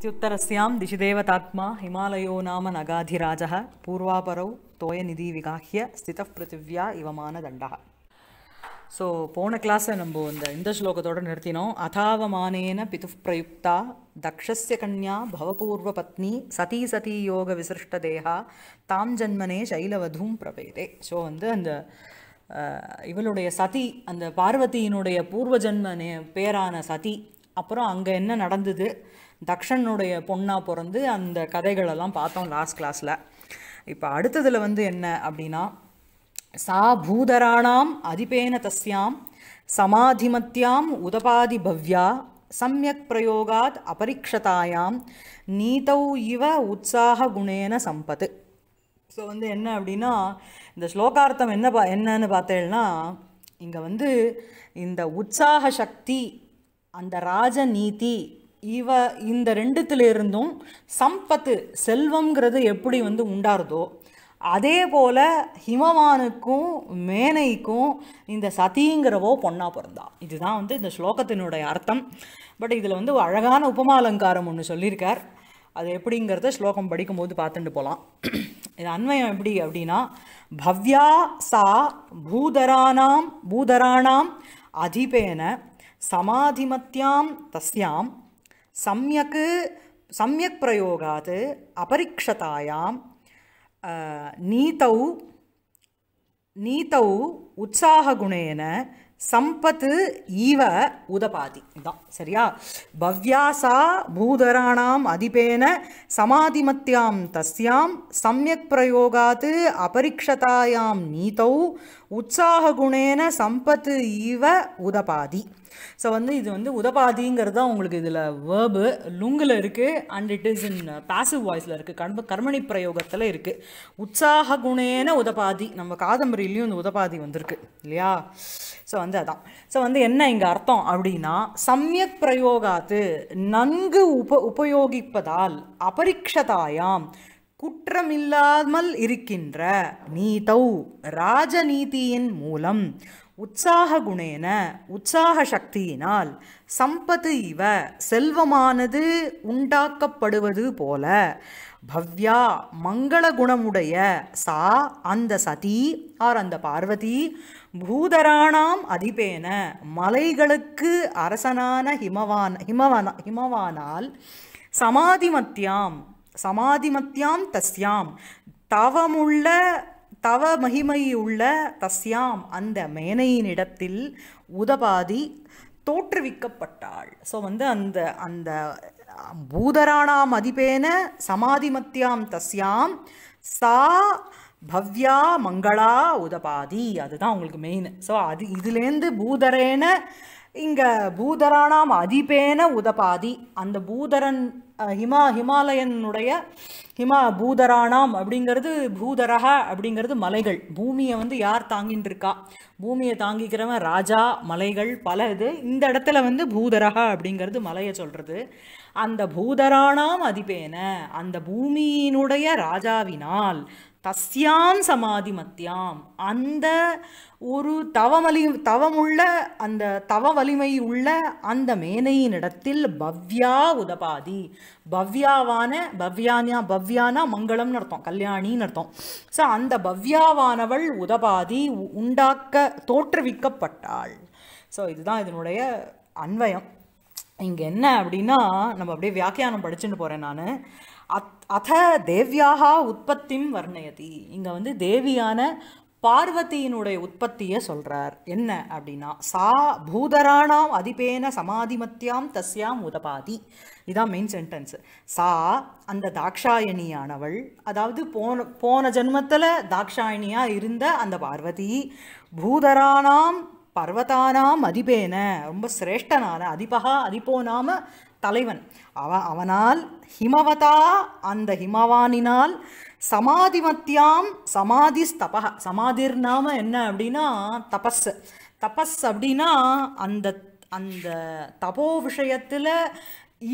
अस्त्युत्तरस्यां ஹிமாலயோ நாம நகாதிராஜ பூர்வாபரவு தோய நிதி विगाह्य ஸ்தித பிருத்திவ்யா இவமான தண்டா ஸோ போன கிளாஸை நம்ம இந்த இந்த ஸ்லோகத்தோடு நிறுத்தினோம் அதாவமானேன பிது பிரயுக்தா தக்ஷஸ்ய கன்யா பவபூர்வ பத்னி சதி சதி யோக விசிருஷ்ட தேகா தாம் ஜன்மனே சைலவதும் பிரபேதே ஸோ வந்து அந்த இவளுடைய சதி அந்த பார்வதியினுடைய பூர்வ ஜன்ம பேரான சதி அப்புறம் அங்கே என்ன நடந்தது தக்ஷனுடைய பொண்ணாக பிறந்து அந்த கதைகளெல்லாம் பார்த்தோம் லாஸ்ட் கிளாஸில் இப்போ அடுத்ததில் வந்து என்ன அப்படின்னா சா பூதராணாம் அதிபேன தஸ்யாம் சமாதிமத்தியாம் உதபாதி பவ்யா சமயக் பிரயோகாத் அபரிக்ஷதாயாம் நீதௌ இவ உற்சாக குணேன சம்பத்து ஸோ வந்து என்ன அப்படின்னா இந்த ஸ்லோகார்த்தம் என்ன பா என்னன்னு பார்த்தேன்னா இங்கே வந்து இந்த உற்சாக சக்தி அந்த ராஜநீதி இவ இந்த இருந்தும் சம்பத்து செல்வங்கிறது எப்படி வந்து உண்டாருதோ அதே போல் ஹிமவானுக்கும் மேனைக்கும் இந்த சதிங்கிறவோ பொண்ணாக பிறந்தா இதுதான் வந்து இந்த ஸ்லோகத்தினுடைய அர்த்தம் பட் இதில் வந்து அழகான உபமா அலங்காரம் ஒன்று சொல்லியிருக்கார் அது எப்படிங்கிறத ஸ்லோகம் படிக்கும்போது பார்த்துட்டு போகலாம் இது அன்வயம் எப்படி அப்படின்னா பவ்யா சா பூதராணாம் பூதராணாம் அதிபேன சமாதிமத்தியாம் தஸ்யாம் சமயக் சமயக் பிரயோகாத் அபரிக்ஷதாயாம் नीतौ நீத்தௌ உற்சாககுணேன சம்பத்து ஈவ உதபாதி இதான் சரியா பவ்யாசா பூதராணாம் அதிபேன சமாதிமத்தியாம் தஸ்யாம் சமயக் பிரயோகாத் அபரிக்ஷதாயாம் நீத்தௌ உற்சாககுணேன சம்பத்து ஈவ உதபாதி ஸோ வந்து இது வந்து உதபாதிங்கிறது தான் உங்களுக்கு இதில் வேர்பு லுங்கில் இருக்குது and it is in passive uh, வாய்ஸில் இருக்குது கண்ப கர்மணி பிரயோகத்தில் இருக்குது உற்சாக குணேன உதபாதி நம்ம காதம்பரியிலையும் இந்த உதபாதி வந்திருக்கு இல்லையா ஸோ வந்து அதான் ஸோ வந்து என்ன இங்கே அர்த்தம் அப்படின்னா சமயக் பிரயோகாத்து நன்கு உப உபயோகிப்பதால் அபரிக்ஷதாயாம் குற்றமில்லாமல் இருக்கின்ற நீதௌ ராஜநீதியின் மூலம் உற்சாக குணேன உற்சாக சக்தியினால் சம்பது இவ செல்வமானது உண்டாக்கப்படுவது போல பவ்யா மங்கள குணமுடைய சா அந்த சதி ஆர் அந்த பார்வதி பூதராணாம் அதிபேன மலைகளுக்கு அரசனான ஹிமவான் ஹிமவான ஹிமவானால் சமாதிமத்தியாம் சமாதிமத்தியாம் தஸ்யாம் தவமுள்ள தவ மகிமையுள்ள தஸ்யாம் அந்த மேனையினிடத்தில் உதபாதி தோற்றுவிக்கப்பட்டாள் ஸோ வந்து அந்த அந்த பூதராணாம் அதிபேன சமாதிமத்தியாம் தஸ்யாம் சா பவ்யா மங்களா உதபாதி அதுதான் உங்களுக்கு மெயின் ஸோ அது இதுலேருந்து பூதரேன இங்கே பூதராணாம் அதிபேன உதபாதி அந்த பூதரன் ஹிமா ஹிமாலயனுடைய ஹிமா பூதராணாம் அப்படிங்கிறது பூதரகா அப்படிங்கிறது மலைகள் பூமியை வந்து யார் தாங்கின்னு இருக்கா பூமியை தாங்கிக்கிறவன் ராஜா மலைகள் பல இது இந்த இடத்துல வந்து பூதரகா அப்படிங்கிறது மலையை சொல்கிறது அந்த பூதராணாம் அதிபேன அந்த பூமியினுடைய ராஜாவினால் தஸ்யாம் சமாதி மத்தியாம் அந்த ஒரு தவமலி தவமுள்ள அந்த தவ வலிமை உள்ள அந்த மேனையின் இடத்தில் பவ்யா உதபாதி பவ்யாவான பவ்யானியா பவ்யானா மங்களம்னு அர்த்தம் கல்யாணின்னு அர்த்தம் ஸோ அந்த பவ்யாவானவள் உதபாதி உண்டாக்க தோற்றுவிக்கப்பட்டாள் ஸோ இதுதான் இதனுடைய அன்வயம் இங்கே என்ன அப்படின்னா நம்ம அப்படியே வியாக்கியானம் படிச்சுட்டு போகிறேன் நான் அத் அத தேவியாக உற்பத்தியும் வர்ணயதி இங்கே வந்து தேவியான பார்வதியினுடைய உற்பத்தியை சொல்கிறார் என்ன அப்படின்னா சா பூதராணாம் அதிபேன சமாதிமத்தியாம் தஸ்யாம் உதபாதி இதான் மெயின் சென்டென்ஸ் சா அந்த தாக்ஷாயணியானவள் அதாவது போன போன ஜென்மத்தில் தாக்ஷாயணியாக இருந்த அந்த பார்வதி பூதராணாம் பர்வதானாம் அதிபேன ரொம்ப சிரேஷ்டனான அதிபகா அதிப்போ நாம தலைவன் அவ அவனால் ஹிமவதா அந்த ஹிமவானினால் சமாதிமத்தியாம் சமாதி சமாதிர் சமாதிர்னாம என்ன அப்படின்னா தபஸ் தபஸ் அப்படின்னா அந்த அந்த தபோ விஷயத்தில்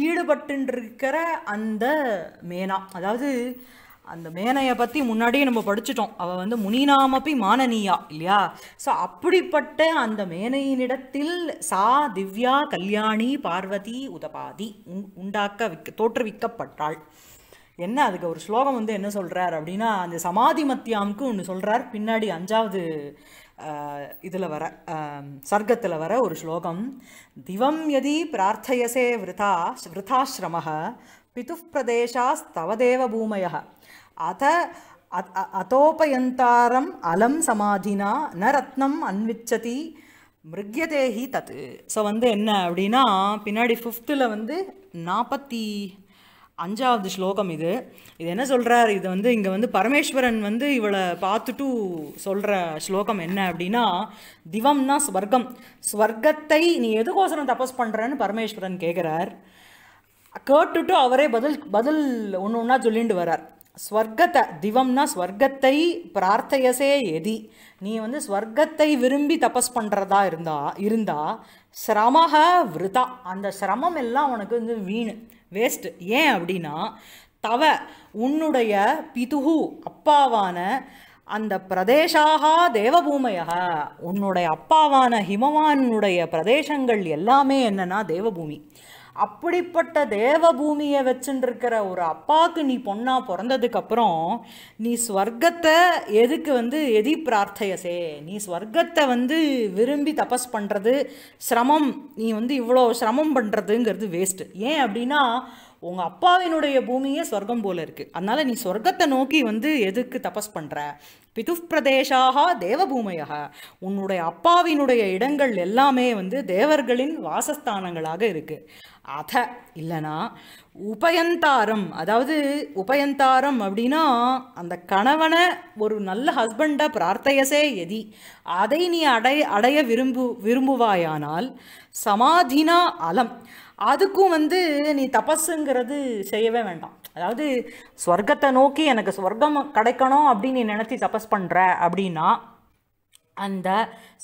ஈடுபட்டுருக்கிற அந்த மேனா அதாவது அந்த மேனையை பற்றி முன்னாடியே நம்ம படிச்சுட்டோம் அவள் வந்து முனிநாமப்பி மானனியா இல்லையா ஸோ அப்படிப்பட்ட அந்த மேனையினிடத்தில் சா திவ்யா கல்யாணி பார்வதி உதபாதி உண்டாக்க விக்க தோற்றுவிக்கப்பட்டாள் என்ன அதுக்கு ஒரு ஸ்லோகம் வந்து என்ன சொல்கிறார் அப்படின்னா அந்த சமாதி மத்தியாமுக்கு ஒன்று சொல்கிறார் பின்னாடி அஞ்சாவது இதில் வர சர்க்கத்தில் வர ஒரு ஸ்லோகம் திவம் எதி பிரார்த்தயசே விரதா விரதாசிரம பிது பிரதேசாஸ்தவதேவ பூமய அத அதோபயந்தாரம் அலம் சமாதினா ந ரத்னம் அன்விச்சதி மிருகதேஹி தத்து ஸோ வந்து என்ன அப்படின்னா பின்னாடி ஃபிஃப்த்தில் வந்து நாற்பத்தி அஞ்சாவது ஸ்லோகம் இது இது என்ன சொல்கிறார் இது வந்து இங்கே வந்து பரமேஸ்வரன் வந்து இவளை பார்த்துட்டு சொல்கிற ஸ்லோகம் என்ன அப்படின்னா திவம்னா ஸ்வர்க்கம் ஸ்வர்க்கத்தை நீ எதுக்கோசரம் தபஸ் பண்ணுறன்னு பரமேஸ்வரன் கேட்குறார் கேட்டுட்டு அவரே பதில் பதில் ஒன்று ஒன்றா சொல்லிட்டு வரார் ஸ்வர்க்கத்தை திவம்னா ஸ்வர்க்கத்தை பிரார்த்தையசே எதி நீ வந்து ஸ்வர்க்கத்தை விரும்பி தபஸ் பண்ணுறதா இருந்தா இருந்தால் சிரமக விருதா அந்த சிரமம் எல்லாம் உனக்கு வந்து வீணு வேஸ்ட் ஏன் அப்படின்னா தவ உன்னுடைய பிதுகு அப்பாவான அந்த பிரதேசாக தேவபூமையா உன்னுடைய அப்பாவான ஹிமவானுடைய பிரதேசங்கள் எல்லாமே என்னன்னா தேவபூமி அப்படிப்பட்ட தேவ பூமியை வச்சுருக்கிற ஒரு அப்பாவுக்கு நீ பொண்ணாக பிறந்ததுக்கப்புறம் நீ ஸ்வர்க்கத்தை எதுக்கு வந்து எதி பிரார்த்தையசே நீ ஸ்வர்க்கத்தை வந்து விரும்பி தபஸ் பண்ணுறது சிரமம் நீ வந்து இவ்வளோ சிரமம் பண்ணுறதுங்கிறது வேஸ்ட்டு ஏன் அப்படின்னா உங்கள் அப்பாவினுடைய பூமியே ஸ்வர்க்கம் போல இருக்குது அதனால் நீ சொர்க்கத்தை நோக்கி வந்து எதுக்கு தபஸ் பண்ணுற பிதுப்பிரதேசாக தேவபூமையாக உன்னுடைய அப்பாவினுடைய இடங்கள் எல்லாமே வந்து தேவர்களின் வாசஸ்தானங்களாக இருக்குது அத இல்லைனா உபயந்தாரம் அதாவது உபயந்தாரம் அப்படின்னா அந்த கணவனை ஒரு நல்ல ஹஸ்பண்டை பிரார்த்தையசே எதி அதை நீ அடை அடைய விரும்பு விரும்புவாயானால் சமாதினா அலம் அதுக்கும் வந்து நீ தபஸுங்கிறது செய்யவே வேண்டாம் அதாவது ஸ்வர்க்கத்தை நோக்கி எனக்கு ஸ்வர்க்கம் கிடைக்கணும் அப்படின்னு நீ நினச்சி தபஸ் பண்ணுற அப்படின்னா அந்த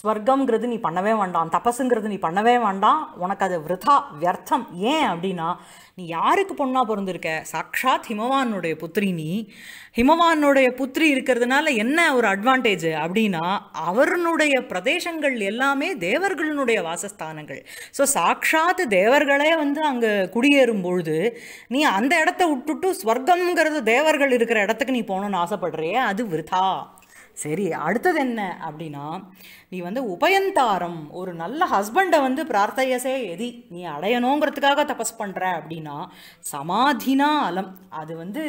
ஸ்வர்க்கம்ங்கிறது நீ பண்ணவே வேண்டாம் தபஸுங்கிறது நீ பண்ணவே வேண்டாம் உனக்கு அது விரதா வியர்த்தம் ஏன் அப்படின்னா நீ யாருக்கு பொண்ணாக பிறந்திருக்க சாக்ஷாத் ஹிமவானுடைய புத்திரி நீ ஹிமவானுடைய புத்திரி இருக்கிறதுனால என்ன ஒரு அட்வான்டேஜ் அப்படின்னா அவருடைய பிரதேசங்கள் எல்லாமே தேவர்களினுடைய வாசஸ்தானங்கள் ஸோ சாக்ஷாத் தேவர்களே வந்து அங்கே குடியேறும் பொழுது நீ அந்த இடத்த விட்டுட்டு ஸ்வர்க்கம்ங்கிறது தேவர்கள் இருக்கிற இடத்துக்கு நீ போகணும்னு ஆசைப்படுறியே அது விரதா சரி அடுத்தது என்ன அப்படின்னா நீ வந்து உபயந்தாரம் ஒரு நல்ல ஹஸ்பண்டை வந்து பிரார்த்தையசே எதி நீ அடையணுங்கிறதுக்காக தபஸ் பண்ணுற அப்படின்னா சமாதினா அலம் அது வந்து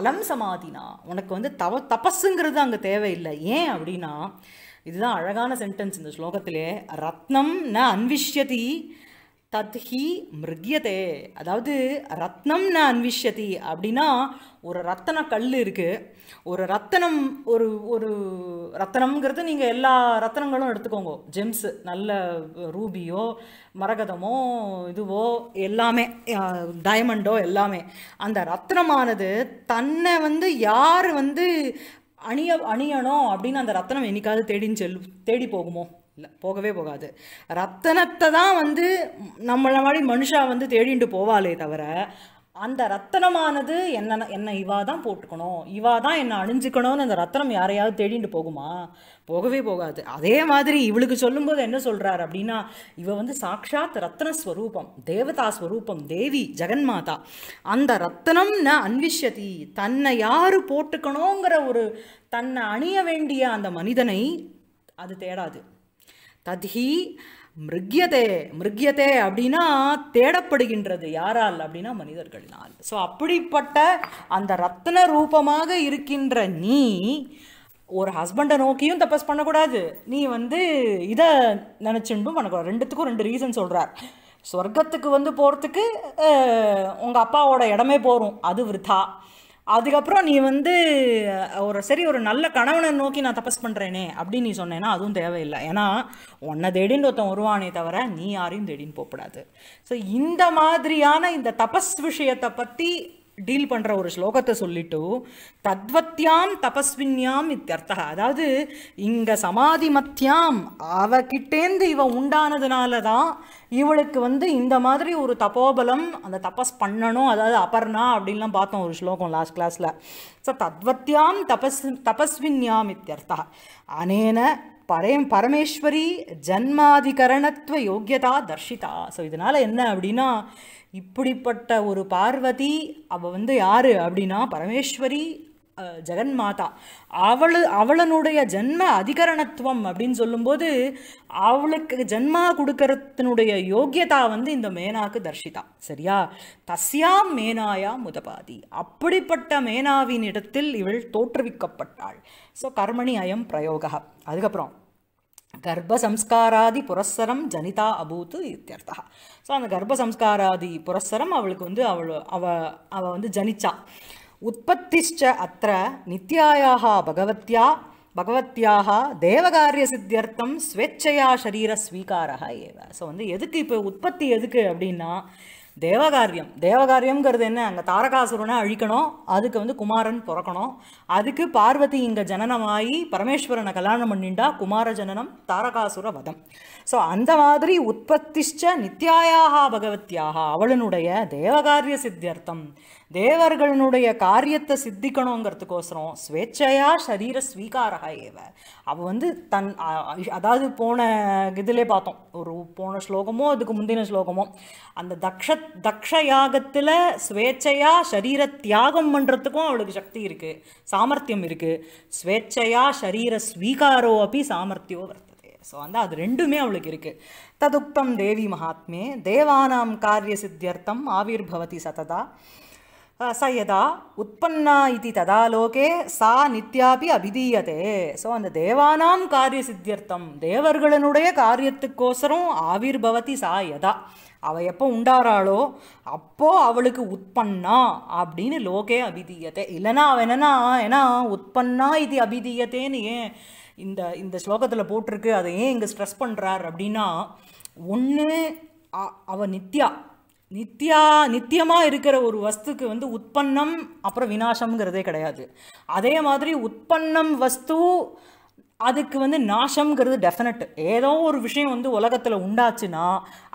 அலம் சமாதினா உனக்கு வந்து தவ தபஸுங்கிறது அங்கே தேவையில்லை ஏன் அப்படின்னா இதுதான் அழகான சென்டென்ஸ் இந்த ஸ்லோகத்திலே ரத்னம் ந அன்விஷ்யதி தத்ஹி மிருகியதே அதாவது ரத்னம்னு அன்விஷதி அப்படின்னா ஒரு ரத்தன கல் இருக்குது ஒரு ரத்தனம் ஒரு ஒரு ரத்தனம்ங்கிறது நீங்கள் எல்லா ரத்தனங்களும் எடுத்துக்கோங்க ஜெம்ஸு நல்ல ரூபியோ மரகதமோ இதுவோ எல்லாமே டயமண்டோ எல்லாமே அந்த ரத்னமானது தன்னை வந்து யார் வந்து அணிய அணியணும் அப்படின்னு அந்த ரத்தனம் என்னைக்காவது தேடின்னு செல் தேடி போகுமோ இல்லை போகவே போகாது ரத்தனத்தை தான் வந்து நம்மளை மாதிரி மனுஷா வந்து தேடிண்டு போவாளே தவிர அந்த ரத்தனமானது என்ன என்ன இவா தான் போட்டுக்கணும் இவா தான் என்னை அணிஞ்சுக்கணும்னு அந்த ரத்தனம் யாரையாவது தேடிட்டு போகுமா போகவே போகாது அதே மாதிரி இவளுக்கு சொல்லும்போது என்ன சொல்கிறார் அப்படின்னா இவ வந்து சாக்ஷாத் ரத்ன ஸ்வரூபம் தேவதா ஸ்வரூபம் தேவி ஜெகன்மாதா அந்த ரத்தனம் ந அன்விஷதி தன்னை யார் போட்டுக்கணுங்கிற ஒரு தன்னை அணிய வேண்டிய அந்த மனிதனை அது தேடாது ததி மிருகியதே மிருகியதே அப்படின்னா தேடப்படுகின்றது யாரால் அப்படின்னா மனிதர்களினால் ஸோ அப்படிப்பட்ட அந்த ரத்ன ரூபமாக இருக்கின்ற நீ ஒரு ஹஸ்பண்டை நோக்கியும் தப்பஸ் பண்ணக்கூடாது நீ வந்து இதை நினச்சிண்டும் பண்ணக்கூடாது ரெண்டுத்துக்கும் ரெண்டு ரீசன் சொல்கிறார் ஸ்வர்க்கத்துக்கு வந்து போகிறதுக்கு உங்கள் அப்பாவோட இடமே போகும் அது விருத்தா அதுக்கப்புறம் நீ வந்து ஒரு சரி ஒரு நல்ல கணவனை நோக்கி நான் தபஸ் பண்ணுறேனே அப்படின்னு நீ சொன்னேன்னா அதுவும் தேவையில்லை ஏன்னா உன்னை தேடின்னு ஒருத்தன் வருவானே தவிர நீ யாரையும் தேடின்னு போகக்கூடாது ஸோ இந்த மாதிரியான இந்த தபஸ் விஷயத்தை பற்றி டீல் பண்ணுற ஒரு ஸ்லோகத்தை சொல்லிட்டு தத்வத்தியாம் தபஸ்வின்யாம் இத்தர்த்தா அதாவது இங்கே சமாதி மத்தியாம் அவகிட்டேந்து இவ உண்டானதுனால தான் இவளுக்கு வந்து இந்த மாதிரி ஒரு தபோபலம் அந்த தபஸ் பண்ணணும் அதாவது அபர்ணா அப்படின்லாம் பார்த்தோம் ஒரு ஸ்லோகம் லாஸ்ட் கிளாஸில் ஸோ தத்வத்தியாம் தபஸ் தபஸ்வின்யாம் இத்தியர்த்தா அனேன பரேம் பரமேஸ்வரி ஜன்மாதிகரணத்துவ யோக்கியதா தர்ஷிதா ஸோ இதனால் என்ன அப்படின்னா இப்படிப்பட்ட ஒரு பார்வதி அவள் வந்து யார் அப்படின்னா பரமேஸ்வரி ஜெகன் மாதா அவளு அவளனுடைய ஜென்ம அதிகரணத்துவம் அப்படின்னு சொல்லும்போது அவளுக்கு ஜென்மா கொடுக்கறதுனுடைய யோக்கியதா வந்து இந்த மேனாக்கு தர்ஷிதா சரியா தஸ்யாம் மேனாயா முதபாதி அப்படிப்பட்ட மேனாவின் இடத்தில் இவள் தோற்றுவிக்கப்பட்டாள் ஸோ கர்மணி அயம் பிரயோக அதுக்கப்புறம் கர்ப்பசம்ஸ்காராதி புரஸ்சரம் ஜனிதா அபூத்து இத்தியர்த்தா ஸோ அந்த கர்ப்பசம்ஸ்காராதி புரஸ்சரம் அவளுக்கு வந்து அவள் அவ அவள் வந்து ஜனிச்சா உற்பத்திஷ்ட அத்த நித்யாயாக பகவத்யா பகவத்யாக தேவகாரிய சித்தியர்த்தம் ஸ்வேச்சையா சரீர ஸ்வீகாரா ஏவ ஸோ வந்து எதுக்கு இப்போ உற்பத்தி எதுக்கு அப்படின்னா தேவகாரியம் தேவகாரியம்ங்கிறது என்ன அங்கே தாரகாசுரனை அழிக்கணும் அதுக்கு வந்து குமாரன் பிறக்கணும் அதுக்கு பார்வதி இங்கே ஜனனமாகி பரமேஸ்வரனை கல்யாணம் பண்ணிண்டா குமார ஜனனம் தாரகாசுர வதம் ஸோ அந்த மாதிரி உற்பத்திஷ்ட நித்யாயாக பகவத்தியாக அவளனுடைய தேவகாரிய சித்தியர்த்தம் தேவர்களினுடைய காரியத்தை சித்திக்கணுங்கிறதுக்கோசரம் ஸ்வேச்சையா சரீர ஸ்வீகாரா ஏவ அவ வந்து தன் அதாவது போன இதிலே பார்த்தோம் ஒரு போன ஸ்லோகமோ அதுக்கு முந்தின ஸ்லோகமோ அந்த தக்ஷ தக்ஷ யாகத்தில் ஸ்வேச்சையா சரீர தியாகம் பண்ணுறதுக்கும் அவளுக்கு சக்தி இருக்குது சாமர்த்தியம் இருக்குது ஸ்வேச்சையா சரீர ஸ்வீகாரோ அப்படி சாமர்த்தியோ வர்த்தது ஸோ வந்து அது ரெண்டுமே அவளுக்கு இருக்குது ததுக்தம் தேவி மகாத்மே தேவானாம் காரிய சித்தியர்த்தம் ஆவிர்பவதி சததா ಸ ಯದಾ உற்பன்னா இது ತದಾ சா ಸಾ ನಿತ್ಯಾಪಿ ಅಭಿಧೀಯತೆ ஸோ அந்த தேவானாம் காரிய சித்தியர்த்தம் தேவர்களினுடைய காரியத்துக்கோசரம் ஆவிர்பவதி சா யதா அவள் எப்போ உண்டாராளோ அப்போது அவளுக்கு உற்பன்னா அப்படின்னு லோகே அபிதீயத்தை இல்லைனா அவள் என்னன்னா ஏன்னா உற்பன்னா இது அபிதீயத்தேன்னு ஏன் இந்த இந்த ஸ்லோகத்தில் போட்டிருக்கு அதை ஏன் இங்கே ஸ்ட்ரெஸ் பண்ணுறார் அப்படின்னா ஒன்று அவள் நித்யா நித்தியா நித்தியமாக இருக்கிற ஒரு வஸ்துக்கு வந்து உற்பன்னம் அப்புறம் விநாசம்ங்கிறதே கிடையாது அதே மாதிரி உற்பன்னம் வஸ்து அதுக்கு வந்து நாசம்ங்கிறது டெஃபினட் ஏதோ ஒரு விஷயம் வந்து உலகத்தில் உண்டாச்சுன்னா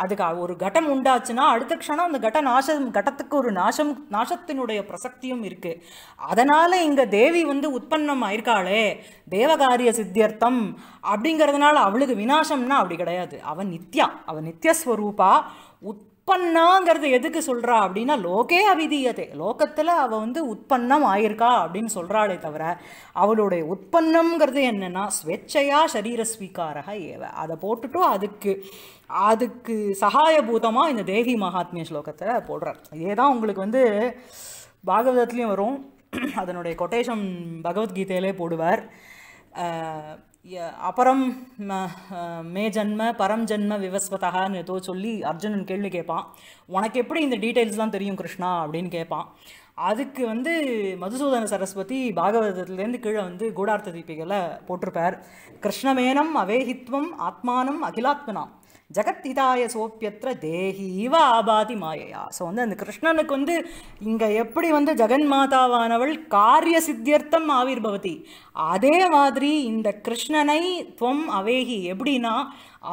அதுக்கு ஒரு கட்டம் உண்டாச்சுன்னா அடுத்த க்ஷணம் அந்த கட்ட நாசம் கட்டத்துக்கு ஒரு நாசம் நாசத்தினுடைய பிரசக்தியும் இருக்குது அதனால் இங்கே தேவி வந்து உற்பன்னம் ஆயிருக்காளே தேவகாரிய சித்தியர்த்தம் அப்படிங்கிறதுனால அவளுக்கு விநாசம்னா அப்படி கிடையாது அவன் நித்யா அவன் நித்யஸ்வரூபா உத் உற்பன்னாங்கிறது எதுக்கு சொல்கிறா அப்படின்னா லோகே அவிதியதே லோகத்தில் அவள் வந்து உற்பன்னம் ஆயிருக்கா அப்படின்னு சொல்கிறாளே தவிர அவளுடைய உற்பன்னம்ங்கிறது என்னென்னா சரீர ஸ்வீகாரக ஏவ அதை போட்டுட்டும் அதுக்கு அதுக்கு சகாயபூதமாக இந்த தேவி மகாத்மிய ஸ்லோகத்தில் போடுறார் இதே தான் உங்களுக்கு வந்து பாகவதத்துலேயும் வரும் அதனுடைய கொட்டேஷன் பகவத்கீதையிலே போடுவார் அப்புறம் மே ஜன்ம பரம் ஜென்ம விவஸ்வதகான்னு ஏதோ சொல்லி அர்ஜுனன் கேள்வி கேட்பான் உனக்கு எப்படி இந்த டீட்டெயில்ஸ்லாம் தெரியும் கிருஷ்ணா அப்படின்னு கேட்பான் அதுக்கு வந்து மதுசூதன சரஸ்வதி பாகவதத்துலேருந்து கீழே வந்து கூடார்த்த தீபிகளை போட்டிருப்பார் கிருஷ்ணமேனம் அவேஹித்வம் ஆத்மானம் அகிலாத்மனாம் ஜெகத்திதாய சோப்பியத்திர தேகி இவ ஆபாதி மாயையா ஸோ வந்து அந்த கிருஷ்ணனுக்கு வந்து இங்கே எப்படி வந்து ஜெகன் மாதாவானவள் காரிய சித்தியர்த்தம் ஆவிர்பவதி அதே மாதிரி இந்த கிருஷ்ணனை துவம் அவேகி எப்படின்னா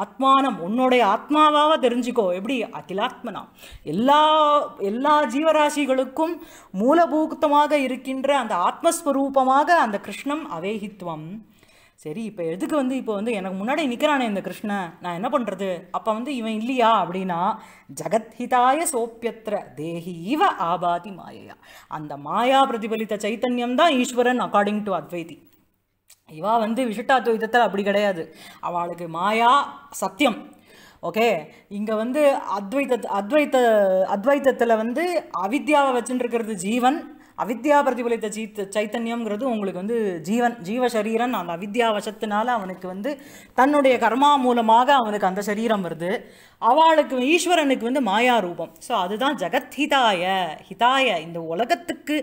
ஆத்மானம் உன்னுடைய ஆத்மாவாக தெரிஞ்சுக்கோ எப்படி அகிலாத்மனா எல்லா எல்லா ஜீவராசிகளுக்கும் மூலபூக்தமாக இருக்கின்ற அந்த ஆத்மஸ்வரூபமாக அந்த கிருஷ்ணம் அவேகித்வம் சரி இப்போ எதுக்கு வந்து இப்போ வந்து எனக்கு முன்னாடி நிற்கிறானே இந்த கிருஷ்ணன் நான் என்ன பண்ணுறது அப்போ வந்து இவன் இல்லையா அப்படின்னா ஜகத்ஹிதாய சோப்பியத்திர தேஹி ஆபாதி மாயையா அந்த மாயா பிரதிபலித்த சைத்தன்யம் தான் ஈஸ்வரன் அக்கார்டிங் டு அத்வைதி இவா வந்து விசிட்டாத்வைதத்தில் அப்படி கிடையாது அவளுக்கு மாயா சத்தியம் ஓகே இங்கே வந்து அத்வைத்த அத்வைத்த அத்வைத்தத்தில் வந்து அவித்யாவை வச்சுட்டு இருக்கிறது ஜீவன் அவித்யா பிரதிபலித்த சீத் சைத்தன்யம்ங்கிறது உங்களுக்கு வந்து ஜீவன் ஜீவ சரீரன் அந்த அவித்யா வசத்தினால அவனுக்கு வந்து தன்னுடைய கர்மா மூலமாக அவனுக்கு அந்த சரீரம் வருது அவளுக்கு ஈஸ்வரனுக்கு வந்து மாயா ரூபம் ஸோ அதுதான் ஜெகத் ஹிதாய ஹிதாய இந்த உலகத்துக்கு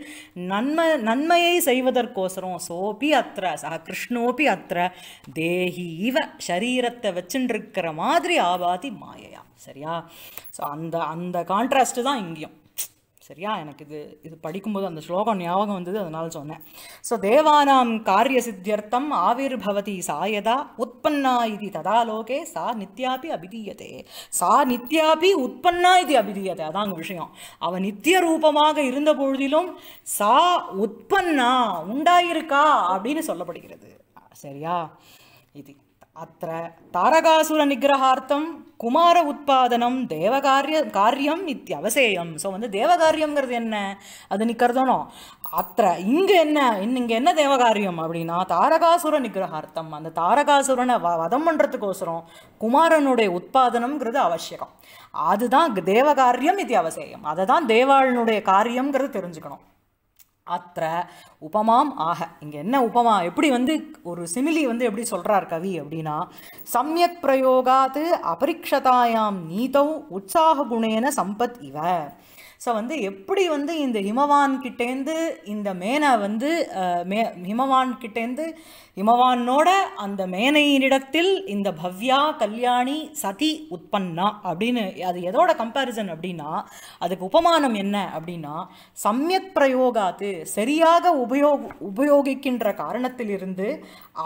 நன்மை நன்மையை செய்வதற்கோசரம் சோபி அத்திர சக கிருஷ்ணோபி அத்திர தேஹி இவ சரீரத்தை வச்சுட்டு இருக்கிற மாதிரி ஆபாதி மாயையா சரியா ஸோ அந்த அந்த கான்ட்ராஸ்ட் தான் இங்கேயும் சரியா எனக்கு இது இது படிக்கும்போது அந்த ஸ்லோகம் ஞாபகம் வந்தது அதனால் சொன்னேன் ஸோ தேவானாம் காரிய சித்தியர்த்தம் ஆவிர் பவதி சாயதா உற்பன்னா இது ததா லோகே சா நித்யாபி அபிதீயதே சா நித்யாபி உற்பன்னா இது அபிதீயதே அதான் விஷயம் அவன் நித்திய ரூபமாக இருந்த பொழுதிலும் சா உற்பன்னா உண்டாயிருக்கா அப்படின்னு சொல்லப்படுகிறது சரியா இது அத்த தாரகாசுர நிகிரகார்த்தம் குமார உற்பாதனம் தேவகாரிய காரியம் இத்தியவசேயம் ஸோ வந்து தேவகாரியங்கிறது என்ன அது நிற்கிறதோனோ அத்த இங்கே என்ன இங்கே என்ன தேவகாரியம் அப்படின்னா தாரகாசுர நிகிரகார்த்தம் அந்த தாரகாசுரனை வ வதம் பண்ணுறதுக்கோசரம் குமாரனுடைய உற்பத்தனம்ங்கிறது அவசியம் அதுதான் தேவகாரியம் இது அவசியம் அதை தான் தேவாளனுடைய காரியம்ங்கிறது தெரிஞ்சுக்கணும் அத்திர உபமாம் ஆக இங்கே என்ன உபமா எப்படி வந்து ஒரு சிமிலி வந்து எப்படி சொல்கிறார் கவி அப்படின்னா சமயக் பிரயோகாத்து அபரிக்ஷதாயாம் நீதோ உற்சாக குணேன சம்பத் இவ ஸோ வந்து எப்படி வந்து இந்த ஹிமவான் கிட்டேந்து இந்த மேனை வந்து மே ஹிமவான் கிட்டேருந்து ஹிமவானோட அந்த மேனையினிடத்தில் இந்த பவ்யா கல்யாணி சதி உற்பன்னா அப்படின்னு அது எதோட கம்பேரிசன் அப்படின்னா அதுக்கு உபமானம் என்ன அப்படின்னா சம்யக் பிரயோகாத்து சரியாக உபயோக உபயோகிக்கின்ற காரணத்திலிருந்து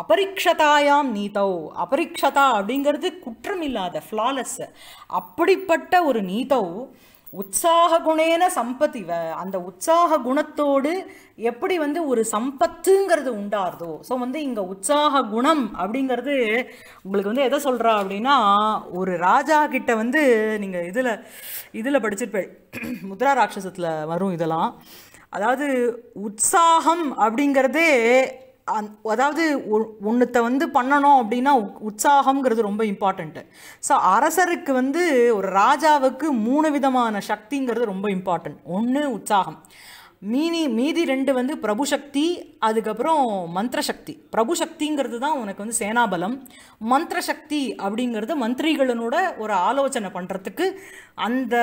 அபரிக்ஷதாயாம் நீதௌ அபரிக்ஷதா அப்படிங்கிறது குற்றம் இல்லாத ஃப்ளாலஸ் அப்படிப்பட்ட ஒரு நீதௌ உற்சாக குணேன சம்பத்திவ அந்த உற்சாக குணத்தோடு எப்படி வந்து ஒரு சம்பத்துங்கிறது உண்டாருதோ ஸோ வந்து இங்கே உற்சாக குணம் அப்படிங்கிறது உங்களுக்கு வந்து எதை சொல்கிறா அப்படின்னா ஒரு ராஜா கிட்ட வந்து நீங்கள் இதில் இதில் படிச்சிருப்பேன் முத்ரா ராட்சசத்தில் வரும் இதெல்லாம் அதாவது உற்சாகம் அப்படிங்கிறதே அந் அதாவது ஒன்றுத்த வந்து பண்ணணும் அப்படின்னா உற்சாகம்ங்கிறது ரொம்ப இம்பார்ட்டண்ட்டு ஸோ அரசருக்கு வந்து ஒரு ராஜாவுக்கு மூணு விதமான சக்திங்கிறது ரொம்ப இம்பார்ட்டண்ட் ஒன்று உற்சாகம் மீதி மீதி ரெண்டு வந்து பிரபுசக்தி அதுக்கப்புறம் மந்திரசக்தி பிரபுசக்திங்கிறது தான் உனக்கு வந்து சேனாபலம் மந்திரசக்தி அப்படிங்கிறது மந்திரிகளனோட ஒரு ஆலோசனை பண்ணுறதுக்கு அந்த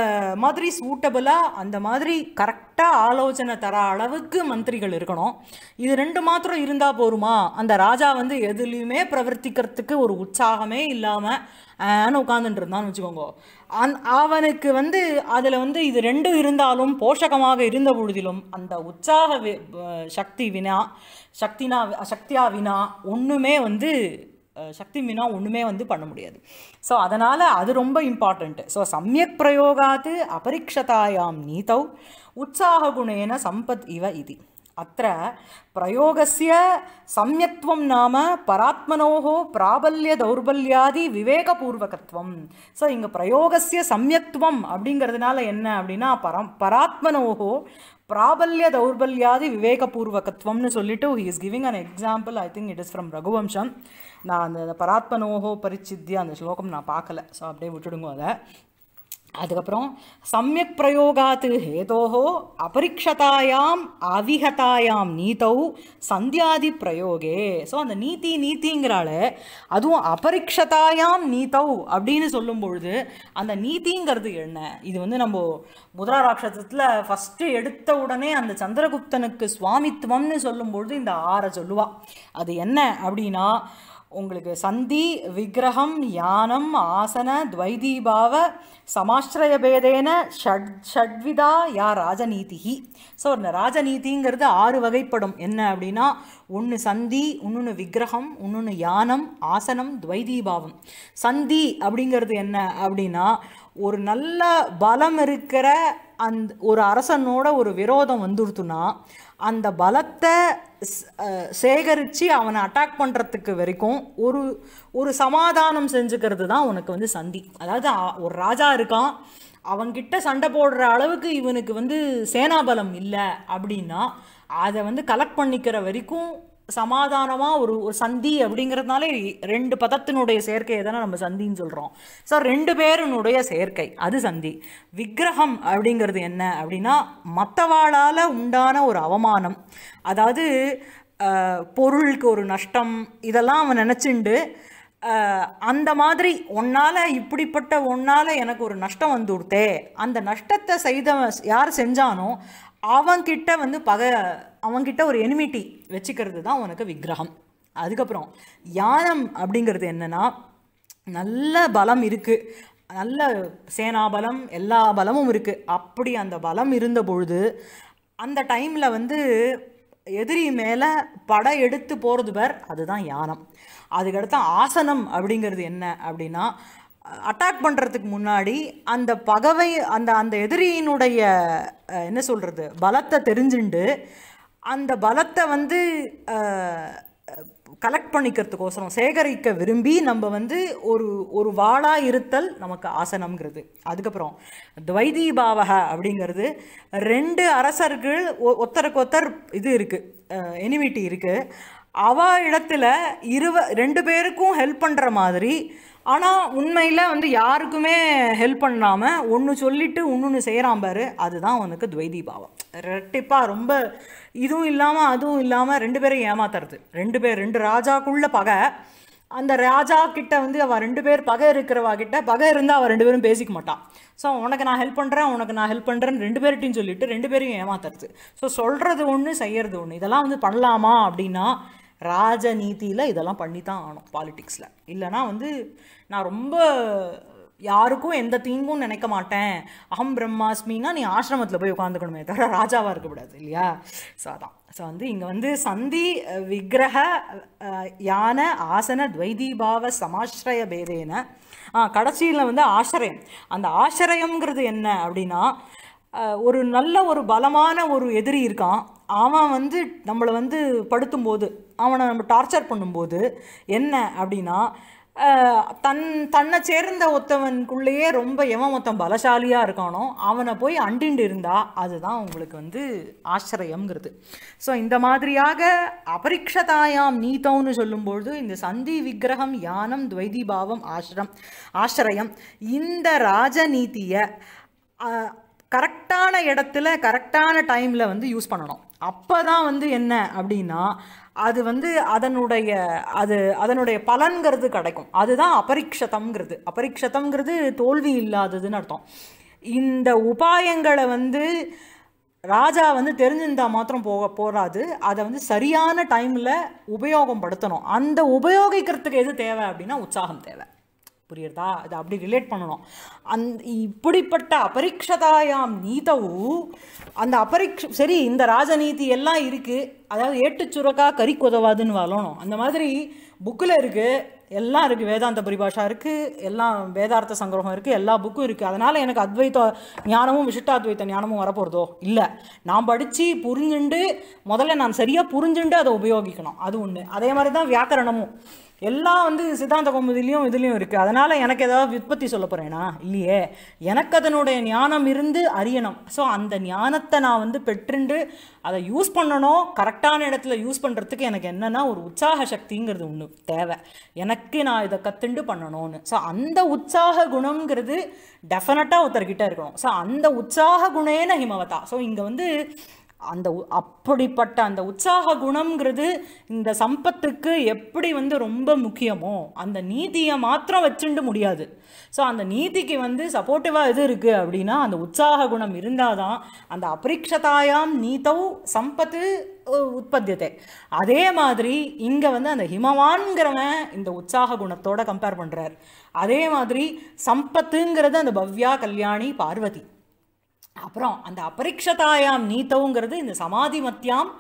மாதிரி சூட்டபுளாக அந்த மாதிரி கரெக்டாக ஆலோசனை தர அளவுக்கு மந்திரிகள் இருக்கணும் இது ரெண்டு மாத்திரம் இருந்தால் போருமா அந்த ராஜா வந்து எதுலேயுமே பிரவர்த்திக்கிறதுக்கு ஒரு உற்சாகமே இல்லாமல் உட்காந்துட்டு இருந்தான்னு வச்சுக்கோங்க அந் அவனுக்கு வந்து அதில் வந்து இது ரெண்டும் இருந்தாலும் போஷகமாக இருந்த பொழுதிலும் அந்த உற்சாக சக்தி வினா சக்தினா சக்தியா வினா ஒன்றுமே வந்து சக்தி வினா ஒன்றுமே வந்து பண்ண முடியாது ஸோ அதனால் அது ரொம்ப இம்பார்ட்டண்ட்டு ஸோ சமயக் பிரயோகாத்து அபரிக்ஷதாயாம் நீதௌ உற்சாக குணேன சம்பத் இவ இது अत्र प्रयोगस्य सम्यक्त्वं नाम परात्मनोः விவேகபூர்வகத்துவம் ஸோ இங்கே பிரயோகசிய சமயத்துவம் அப்படிங்கிறதுனால என்ன அப்படின்னா பரம் பராத்மனோகோ பிராபல்ய தௌர்பல்யாதி விவேகபூர்வகத்துவம்னு சொல்லிட்டு he is giving an example I think it is from Raghuvamsham நான் அந்த பராத்மனோகோ பரிச்சித்தியா அந்த ஸ்லோகம் நான் பார்க்கல ஸோ அப்படியே விட்டுடுங்க அதை அதுக்கப்புறம் சமயக் பிரயோகாத்து ஹேதோஹோ அபரிக்ஷதாயாம் அவிகதாயாம் நீதௌ சந்தியாதி பிரயோகே ஸோ அந்த நீதி நீத்திங்கிறால அதுவும் அபரிக்ஷதாயாம் நீதௌ அப்படின்னு சொல்லும் பொழுது அந்த நீதிங்கிறது என்ன இது வந்து நம்ம முதலா ராட்சசத்தில் ஃபஸ்ட்டு எடுத்த உடனே அந்த சந்திரகுப்தனுக்கு சுவாமித்துவம்னு சொல்லும்பொழுது இந்த ஆறை சொல்லுவாள் அது என்ன அப்படின்னா உங்களுக்கு சந்தி விக்கிரகம் யானம் ஆசன துவைதீபாவ சமாஸ்ரய பேதேன ஷட் ஷட்விதா யா ராஜநீதி ஸோ இந்த ராஜநீதிங்கிறது ஆறு வகைப்படும் என்ன அப்படின்னா ஒன்று சந்தி இன்னொன்று விக்கிரகம் இன்னொன்று யானம் ஆசனம் துவைதீபாவம் சந்தி அப்படிங்கிறது என்ன அப்படின்னா ஒரு நல்ல பலம் இருக்கிற அந் ஒரு அரசனோட ஒரு விரோதம் வந்துடுத்துன்னா அந்த பலத்தை சேகரித்து அவனை அட்டாக் பண்ணுறதுக்கு வரைக்கும் ஒரு ஒரு சமாதானம் செஞ்சுக்கிறது தான் உனக்கு வந்து சந்தி அதாவது ஒரு ராஜா இருக்கான் அவங்கிட்ட சண்டை போடுற அளவுக்கு இவனுக்கு வந்து சேனாபலம் இல்லை அப்படின்னா அதை வந்து கலெக்ட் பண்ணிக்கிற வரைக்கும் சமாதானமாக ஒரு ஒரு சந்தி அப்படிங்கிறதுனால ரெண்டு பதத்தினுடைய சேர்க்கையை தானே நம்ம சந்தின்னு சொல்கிறோம் ஸோ ரெண்டு பேருனுடைய சேர்க்கை அது சந்தி விக்கிரகம் அப்படிங்கிறது என்ன அப்படின்னா மற்றவாளால் உண்டான ஒரு அவமானம் அதாவது பொருளுக்கு ஒரு நஷ்டம் இதெல்லாம் அவன் நினச்சிண்டு அந்த மாதிரி உன்னால் இப்படிப்பட்ட ஒன்னால் எனக்கு ஒரு நஷ்டம் வந்துடுத்தே அந்த நஷ்டத்தை செய்தவன் யார் செஞ்சானோ அவன்கிட்ட வந்து பகை அவங்கிட்ட ஒரு எனிமிட்டி வச்சுக்கிறது தான் உனக்கு விக்கிரகம் அதுக்கப்புறம் யானம் அப்படிங்கிறது என்னென்னா நல்ல பலம் இருக்குது நல்ல சேனாபலம் எல்லா பலமும் இருக்குது அப்படி அந்த பலம் இருந்த பொழுது அந்த டைமில் வந்து எதிரி மேலே படை எடுத்து போகிறது பேர் அதுதான் யானம் அதுக்கடுத்து ஆசனம் அப்படிங்கிறது என்ன அப்படின்னா அட்டாக் பண்ணுறதுக்கு முன்னாடி அந்த பகவை அந்த அந்த எதிரியினுடைய என்ன சொல்கிறது பலத்தை தெரிஞ்சுண்டு அந்த பலத்தை வந்து கலெக்ட் பண்ணிக்கிறதுக்கோசரம் சேகரிக்க விரும்பி நம்ம வந்து ஒரு ஒரு வாழாக இருத்தல் நமக்கு ஆசனம்ங்கிறது அதுக்கப்புறம் துவைதி பாவக அப்படிங்கிறது ரெண்டு அரசர்கள் ஒத்தருக்கு ஒத்தர் இது இருக்குது எனிமிட்டி இருக்குது அவ இடத்துல இருவ ரெண்டு பேருக்கும் ஹெல்ப் பண்ணுற மாதிரி ஆனால் உண்மையில் வந்து யாருக்குமே ஹெல்ப் பண்ணாமல் ஒன்று சொல்லிவிட்டு ஒன்று ஒன்று செய்கிறான் பாரு அதுதான் உனக்கு துவைதி பாவம் ரெட்டிப்பாக ரொம்ப இதுவும் இல்லாமல் அதுவும் இல்லாமல் ரெண்டு பேரும் ஏமாத்துறது ரெண்டு பேர் ரெண்டு ராஜாக்குள்ள பகை அந்த ராஜா கிட்ட வந்து அவள் ரெண்டு பேர் பகை இருக்கிறவா கிட்ட பகை இருந்தால் அவள் ரெண்டு பேரும் பேசிக்க மாட்டான் ஸோ உனக்கு நான் ஹெல்ப் பண்ணுறேன் உனக்கு நான் ஹெல்ப் பண்ணுறேன்னு ரெண்டு பேர்கிட்டையும் சொல்லிட்டு ரெண்டு பேரையும் ஏமாத்துறது ஸோ சொல்கிறது ஒன்று செய்கிறது ஒன்று இதெல்லாம் வந்து பண்ணலாமா அப்படின்னா ராஜநீதியில் இதெல்லாம் பண்ணி தான் ஆகணும் பாலிட்டிக்ஸில் இல்லைனா வந்து நான் ரொம்ப யாருக்கும் எந்த தீங்கும் நினைக்க மாட்டேன் அகம் பிரம்மாஸ்மின்னா நீ ஆசிரமத்தில் போய் உட்காந்துக்கணுமே தவிர ராஜாவாக இருக்கக்கூடாது இல்லையா ஸோ அதான் ஸோ வந்து இங்கே வந்து சந்தி விக்கிரக யான ஆசன துவைதீபாவ சமாஸ்ரய பேதேன கடைசியில் வந்து ஆசிரயம் அந்த ஆசிரயம்ங்கிறது என்ன அப்படின்னா ஒரு நல்ல ஒரு பலமான ஒரு எதிரி இருக்கான் அவன் வந்து நம்மளை வந்து படுத்தும்போது அவனை நம்ம டார்ச்சர் பண்ணும்போது என்ன அப்படின்னா தன் தன்னை சேர்ந்த ஒருத்தவனுக்குள்ளேயே ரொம்ப எவன் மொத்தம் பலசாலியாக இருக்கானோ அவனை போய் அண்டிண்டு இருந்தால் அதுதான் உங்களுக்கு வந்து ஆச்சரியங்கிறது ஸோ இந்த மாதிரியாக அபரிக்ஷதாயாம் நீதம்னு சொல்லும்பொழுது இந்த சந்தி விக்கிரகம் யானம் துவைதிபாவம் ஆசிரம் ஆசிரயம் இந்த ராஜநீதியை கரெக்டான இடத்துல கரெக்டான டைமில் வந்து யூஸ் பண்ணணும் அப்போ தான் வந்து என்ன அப்படின்னா அது வந்து அதனுடைய அது அதனுடைய பலன்கிறது கிடைக்கும் அதுதான் அபரிக்ஷதம்ங்கிறது அபரிக்ஷதம்ங்கிறது தோல்வி இல்லாததுன்னு அர்த்தம் இந்த உபாயங்களை வந்து ராஜா வந்து தெரிஞ்சிருந்தா மாத்திரம் போக போகாது அதை வந்து சரியான டைமில் உபயோகப்படுத்தணும் அந்த உபயோகிக்கிறதுக்கு எது தேவை அப்படின்னா உற்சாகம் தேவை புரியுறதா அது அப்படி ரிலேட் பண்ணணும் அந் இப்படிப்பட்ட அபரிக்ஷதாயாம் நீதவு அந்த அபரீட்ச சரி இந்த ராஜநீதி எல்லாம் இருக்குது அதாவது ஏட்டு சுரக்கா கறி கொதவாதுன்னு வளணும் அந்த மாதிரி புக்கில் இருக்குது எல்லாம் இருக்குது வேதாந்த பரிபாஷா இருக்குது எல்லாம் வேதார்த்த சங்கிரகம் இருக்குது எல்லா புக்கும் இருக்குது அதனால் எனக்கு அத்வைத்த ஞானமும் விசிஷ்டாத்வைத்த ஞானமும் வரப்போகிறதோ இல்லை நான் படித்து புரிஞ்சுண்டு முதல்ல நான் சரியாக புரிஞ்சுண்டு அதை உபயோகிக்கணும் அது ஒன்று அதே மாதிரி தான் வியாக்கரணமும் எல்லாம் வந்து சித்தாந்த கோமுதிலையும் இதுலேயும் இருக்குது அதனால் எனக்கு ஏதாவது விற்பத்தி சொல்ல போகிறேனா இல்லையே எனக்கு அதனுடைய ஞானம் இருந்து அறியணும் ஸோ அந்த ஞானத்தை நான் வந்து பெற்றுண்டு அதை யூஸ் பண்ணணும் கரெக்டான இடத்துல யூஸ் பண்ணுறதுக்கு எனக்கு என்னென்னா ஒரு உற்சாக சக்திங்கிறது ஒன்று தேவை எனக்கு எனக்கு நான் இதை கத்துண்டு பண்ணணும்னு ஸோ அந்த உற்சாக குணங்கிறது டெஃபினட்டாக ஒருத்தர்கிட்ட இருக்கணும் ஸோ அந்த உற்சாக குணேன ஹிமவதா ஸோ இங்கே வந்து அந்த அப்படிப்பட்ட அந்த உற்சாக குணம்ங்கிறது இந்த சம்பத்துக்கு எப்படி வந்து ரொம்ப முக்கியமோ அந்த நீதியை மாத்திரம் வச்சுட்டு முடியாது ஸோ அந்த நீதிக்கு வந்து சப்போர்ட்டிவாக எது இருக்குது அப்படின்னா அந்த உற்சாக குணம் இருந்தால் தான் அந்த அபரீட்சதாயாம் நீதௌ சம்பத்து உற்பத்தியத்தை அதே மாதிரி இங்கே வந்து அந்த ஹிமவான்கிறவன் இந்த உற்சாக குணத்தோட கம்பேர் பண்ணுறார் அதே மாதிரி சம்பத்துங்கிறது அந்த பவ்யா கல்யாணி பார்வதி அப்புறம் அந்த அபரிக்ஷதாயாம் நீத்தவுங்கிறது இந்த சமாதி மத்தியாம்